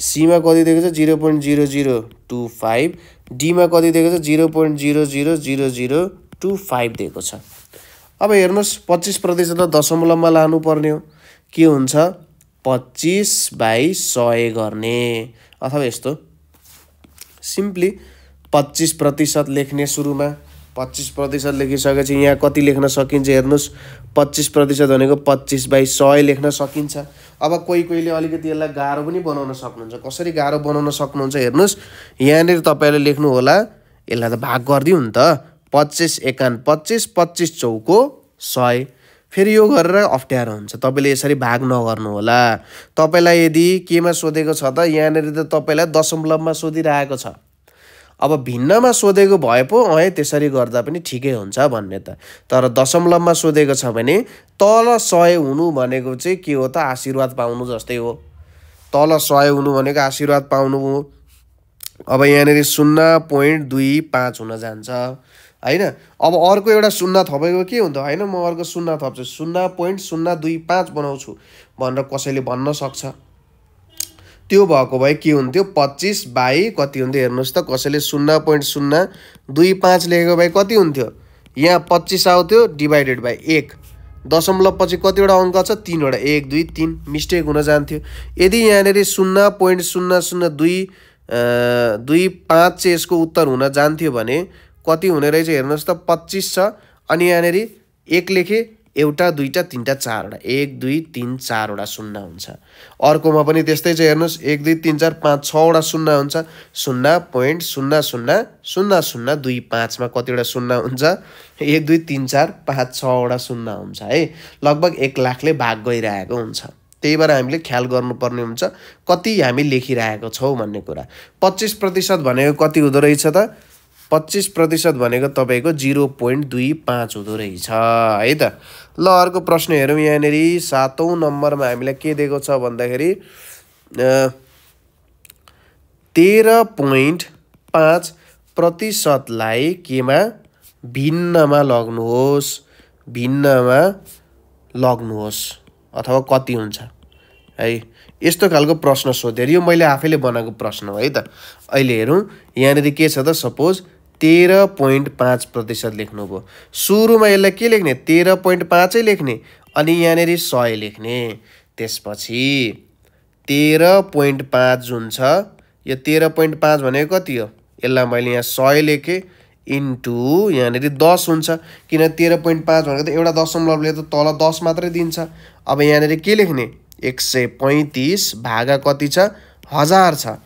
सीमा कति दिएको छ zero point zero zero two five डीमा कति दिएको छ zero point zero zero zero zero two five दिएको छ अब हेर्नुहोस् पच्चिस प्रतिशतलाई दशमलवमा लानुपर्ने हो के हुन्छ पच्चिस बाई सय गर्ने अथवा यस्तो सिम्पली पच्चिस प्रतिशत लेख्ने सुरुमा पच्चिस प्रतिशत लेखिसकेपछि यहाँ कति लेख्न सकिन्छ हेर्नुहोस् पच्चिस प्रतिशत भनेको पच्चिस बाई सय लेख्न सकिन्छ अब कोही कोहीले अलिकति यसलाई गाह्रो पनि बनाउन सक्नुहुन्छ कसरी गाह्रो बनाउन सक्नुहुन्छ हेर्नुहोस् यहाँनिर तपाईँले लेख्नु होला यसलाई त भाग गरिदिउँ नि त पच्चिस एकान पच्चिस पच्चिस चौको सय फेरि यो गरेर अप्ठ्यारो हुन्छ तपाईँले यसरी भाग नगर्नु होला तपाईँलाई यदि केमा सोधेको छ त यहाँनिर त तपाईँलाई दशमलवमा सोधिरहेको छ अब भिन्नमा सोधेको भए पो अँ त्यसरी गर्दा पनि ठिकै हुन्छ भन्ने त तर दशमलवमा सोधेको छ भने तल सय हुनु भनेको चाहिँ के हो त आशीर्वाद पाउनु जस्तै हो तल सय हुनु भनेको आशीर्वाद पाउनु हो अब यहाँनिर शून्य पोइन्ट दुई पाँच हुन जान्छ होइन अब अर्को एउटा शून्य थपेको के हुन्छ होइन म अर्को शून्य थप्छु शून्य पोइन्ट शून्य दुई पाँच बनाउँछु भनेर कसैले भन्न सक्छ त्यो भएको भए के हुन्थ्यो पच्चिस बाई कति हुन्थ्यो हेर्नुहोस् त कसैले शून्य पोइन्ट शून्य दुई पाँच लेखेको भए कति हुन्थ्यो यहाँ पच्चिस आउँथ्यो डिभाइडेड बाई एक दशमलव पछि कतिवटा अङ्क छ तिनवटा एक दुई तिन मिस्टेक हुन जान्थ्यो यदि यहाँनिर शून्य पोइन्ट शून्य शून्य दुई दुई पाँच चाहिँ यसको उत्तर हुन जान्थ्यो भने कति हुने रहेछ हेर्नुहोस् त पच्चिस छ अनि यहाँनिर एक लेखेँ एउटा दुईवटा तिनवटा चारवटा एक दुई तिन चारवटा शून्य हुन्छ अर्कोमा पनि त्यस्तै छ हेर्नुहोस् एक दुई तिन चार पाँच छवटा शून्य हुन्छ शून्य पोइन्ट शून्य शून्य शून्य शून्य दुई पाँचमा कतिवटा शून्य हुन्छ एक दुई तिन चार पाँच छवटा शून्य हुन्छ है लगभग एक लाखले भाग गइरहेको हुन्छ त्यही भएर हामीले ख्याल गर्नुपर्ने हुन्छ कति हामी लेखिरहेको छौँ भन्ने कुरा पच्चिस प्रतिशत भनेको कति हुँदो रहेछ त पच्चिस प्रतिशत भनेको तपाईँको जिरो पोइन्ट दुई पाँच हुँदो रहेछ है त ल अर्को प्रश्न हेरौँ यहाँनिर सातौँ नम्बरमा हामीलाई के दिएको छ भन्दाखेरि तेह्र पोइन्ट पाँच प्रतिशतलाई केमा भिन्नमा लग्नुहोस् भिन्नमा लग्नुहोस् अथवा कति हुन्छ है यस्तो खालको प्रश्न सोध्यो अरे यो मैले आफैले बनाएको प्रश्न हो है त अहिले हेरौँ यहाँनिर के छ त सपोज तेह्र पोइन्ट पाँच प्रतिशत लेख्नुभयो सुरुमा यसलाई के लेख्ने तेह्र पोइन्ट पाँचै लेख्ने अनि यहाँनिर सय लेख्ने त्यसपछि तेह्र पोइन्ट पाँच जुन छ यो तेह्र पोइन्ट पाँच भनेको कति हो यसलाई मैले यहाँ सय लेखेँ इन्टु यहाँनिर दस हुन्छ किन तेह्र पोइन्ट पाँच भनेको त एउटा दशमलवले त तल दस मात्रै दिन्छ अब यहाँनिर के लेख्ने एक सय पैँतिस भागा कति छ हजार छ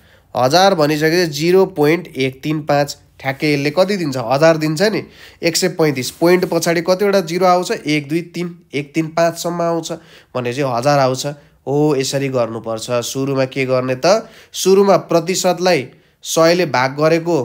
हजार भनिसकेपछि जिरो पोइन्ट एक तिन पाँच ठ्याक्कै यसले कति दिन्छ हजार दिन्छ नि एक सय पैँतिस पोइन्ट पछाडि कतिवटा जिरो आउँछ एक दुई तिन एक तिन पाँचसम्म आउँछ भने चाहिँ हजार आउँछ हो यसरी गर्नुपर्छ सुरुमा के गर्ने त सुरुमा प्रतिशतलाई सयले भाग गरेको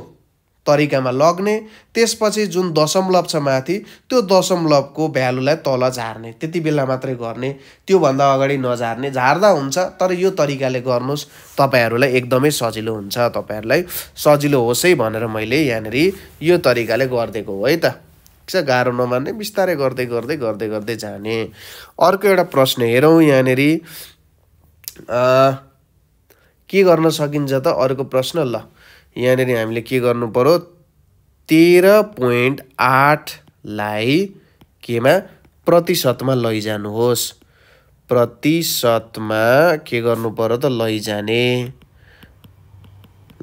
तरिकामा लग्ने त्यसपछि जुन दशमलव छ माथि त्यो दशमलवको भ्यालुलाई तल झार्ने त्यति बेला मात्रै गर्ने त्योभन्दा अगाडि नझार्ने झार्दा हुन्छ तर यो तरिकाले गर्नुहोस् तपाईँहरूलाई एकदमै सजिलो हुन्छ तपाईँहरूलाई सजिलो होस् है भनेर मैले यहाँनिर यो तरिकाले गरिदिएको हो है त ठिक छ गाह्रो नमान्ने बिस्तारै गर्दै गर्दै गर्दै गर्दै जाने अर्को एउटा प्रश्न हेरौँ यहाँनिर के गर्न सकिन्छ त अर्को प्रश्न ल यहाँनिर हामीले के गर्नु पऱ्यो तेह्र पोइन्ट आठलाई केमा प्रतिशतमा लैजानुहोस् प्रतिशतमा के गर्नु पऱ्यो त लैजाने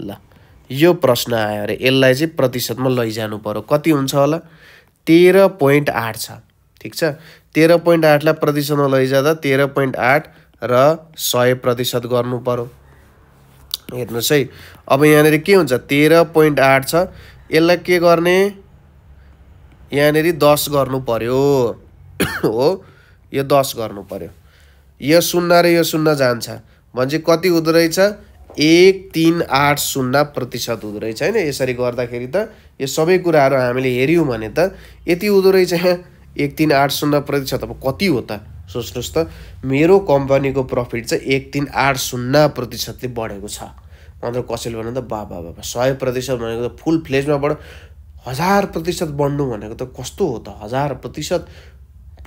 ल यो प्रश्न आयो अरे यसलाई चाहिँ प्रतिशतमा लैजानु पऱ्यो कति हुन्छ होला तेह्र पोइन्ट आठ छ ठिक छ तेह्र पोइन्ट आठलाई प्रतिशतमा लैजाँदा तेह्र पोइन्ट आठ र सय प्रतिशत गर्नु पऱ्यो हेर्नुहोस् है अब यहाँनिर के हुन्छ तेह्र पोइन्ट आठ छ यसलाई के गर्ने यहाँनिर दस गर्नु पर्यो हो यो दस गर्नु पर्यो यो शून्य र यो शून्य जान्छ भने चाहिँ कति हुँदो रहेछ एक तिन आठ शून्य प्रतिशत हुँदो रहेछ होइन यसरी गर्दाखेरि त यो सबै कुराहरू हामीले हेऱ्यौँ भने त यति हुँदो रहेछ यहाँ एक तिन आठ शून्य प्रतिशत अब कति हो त सोच्नुहोस् त मेरो कम्पनीको प्रफिट चाहिँ एक तिन आठ शून्य प्रतिशतले बढेको छ अन्त कसैले भन्नु त बा बा बा सय प्रतिशत भनेको त फुल फ्लेजमा बढ हजार प्रतिशत बढ्नु भनेको त कस्तो हो त हजार प्रतिशत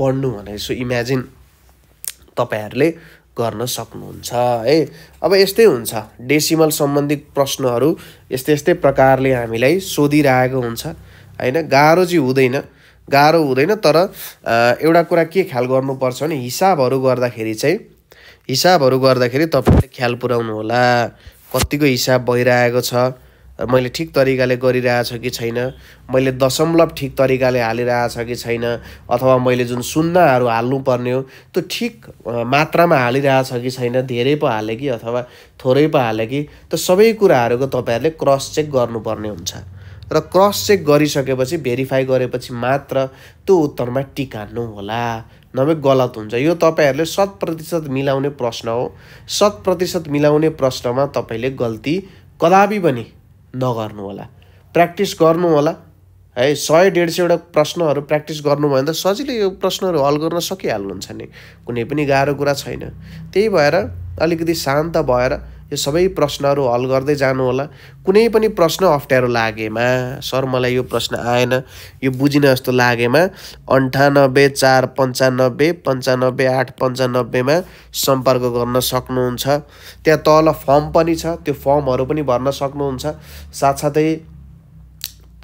बढ्नु भनेको सो इमेजिन तपाईँहरूले गर्न सक्नुहुन्छ है अब यस्तै हुन्छ डेसिमल सम्बन्धी प्रश्नहरू यस्तै यस्तै प्रकारले हामीलाई सोधिरहेको हुन्छ होइन गाह्रो चाहिँ हुँदैन गाह्रो हुँदैन तर एउटा कुरा के ख्याल गर्नुपर्छ भने हिसाबहरू गर्दाखेरि चाहिँ हिसाबहरू गर्दाखेरि तपाईँले ख्याल पुऱ्याउनु होला कतिको हिसाब भइरहेको छ मैले ठिक तरिकाले गरिरहेछ कि छैन मैले दशमलव ठिक तरिकाले हालिरहेछ कि छैन अथवा मैले जुन सुन्नाहरू हाल्नुपर्ने हो त्यो ठिक मात्रामा हालिरहेछ कि छैन धेरै पो हालेँ कि अथवा थोरै पो हालेँ कि त्यो सबै कुराहरूको तपाईँहरूले क्रस चेक गर्नुपर्ने हुन्छ र क्रस चेक गरिसकेपछि भेरिफाई गरेपछि मात्र त्यो उत्तरमा टिक होला नभए गलत हुन्छ यो तपाईँहरूले शत प्रतिशत मिलाउने प्रश्न हो शत प्रतिशत मिलाउने प्रश्नमा तपाईँले गल्ती कदापि पनि नगर्नुहोला प्र्याक्टिस गर्नुहोला है सय डेढ सयवटा प्रश्नहरू प्र्याक्टिस गर्नुभयो भने त सजिलै यो प्रश्नहरू हल गर्न सकिहाल्नुहुन्छ नि कुनै पनि गाह्रो कुरा छैन त्यही भएर अलिकति शान्त भएर यो सबै प्रश्नहरू हल गर्दै जानु होला कुनै पनि प्रश्न अप्ठ्यारो लागेमा सर मलाई यो प्रश्न आएन यो बुझिन जस्तो लागेमा अन्ठानब्बे चार पन्चानब्बे पन्चानब्बे आठ पन्चानब्बेमा सम्पर्क गर्न सक्नुहुन्छ त्यहाँ तल फर्म पनि छ त्यो फर्महरू पनि भर्न सक्नुहुन्छ साथसाथै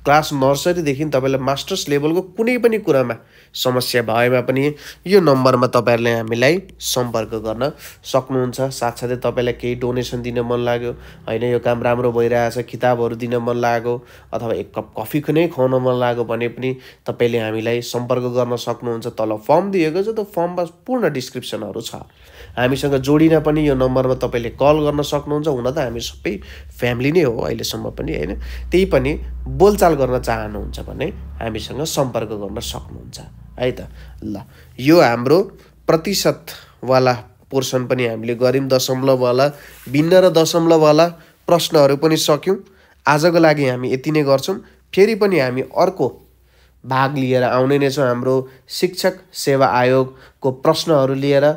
क्लास नर्सरीदेखि तपाईँलाई मास्टर्स लेभलको कुनै पनि कुरामा समस्या भएमा पनि यो नम्बरमा तपाईँहरूले हामीलाई सम्पर्क गर्न सक्नुहुन्छ साथसाथै तपाईँलाई केही डोनेसन दिन मन लाग्यो होइन यो काम राम्रो भइरहेछ किताबहरू दिन मन लाग्यो अथवा एक कप कफी नै खुवाउन मन लाग्यो भने पनि तपाईँले हामीलाई सम्पर्क गर्न सक्नुहुन्छ तल फर्म दिएको छ त्यो फर्ममा पूर्ण डिस्क्रिप्सनहरू छ हामीसँग जोडिन पनि यो नम्बरमा तपाईँले कल गर्न सक्नुहुन्छ हुन त हामी सबै फ्यामिली नै हो अहिलेसम्म पनि होइन त्यही पनि बोलचाल गर्न चाहनुहुन्छ भने हामीसँग सम्पर्क गर्न सक्नुहुन्छ है त ल यो हाम्रो प्रतिशतवाला पोर्सन पनि हामीले गऱ्यौँ दशमलववाला भिन्न र दशमलववाला प्रश्नहरू पनि सक्यौँ आजको लागि हामी यति नै गर्छौँ फेरि पनि हामी अर्को भाग लिएर आउने नै छौँ हाम्रो शिक्षक सेवा आयोगको प्रश्नहरू लिएर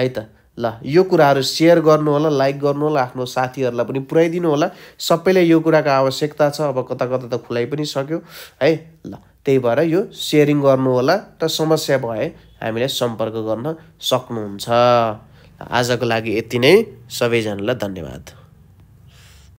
है त ल यो कुराहरू सेयर गर्नु होला लाइक गर्नु होला आफ्नो साथीहरूलाई पनि पुऱ्याइदिनु होला सबैले यो कुराको आवश्यकता छ अब कता कता त खुलाइ पनि सक्यो है ल त्यही भएर यो सेयरिङ गर्नु होला र समस्या भए हामीले सम्पर्क गर्न सक्नुहुन्छ आजको लागि यति नै सबैजनालाई धन्यवाद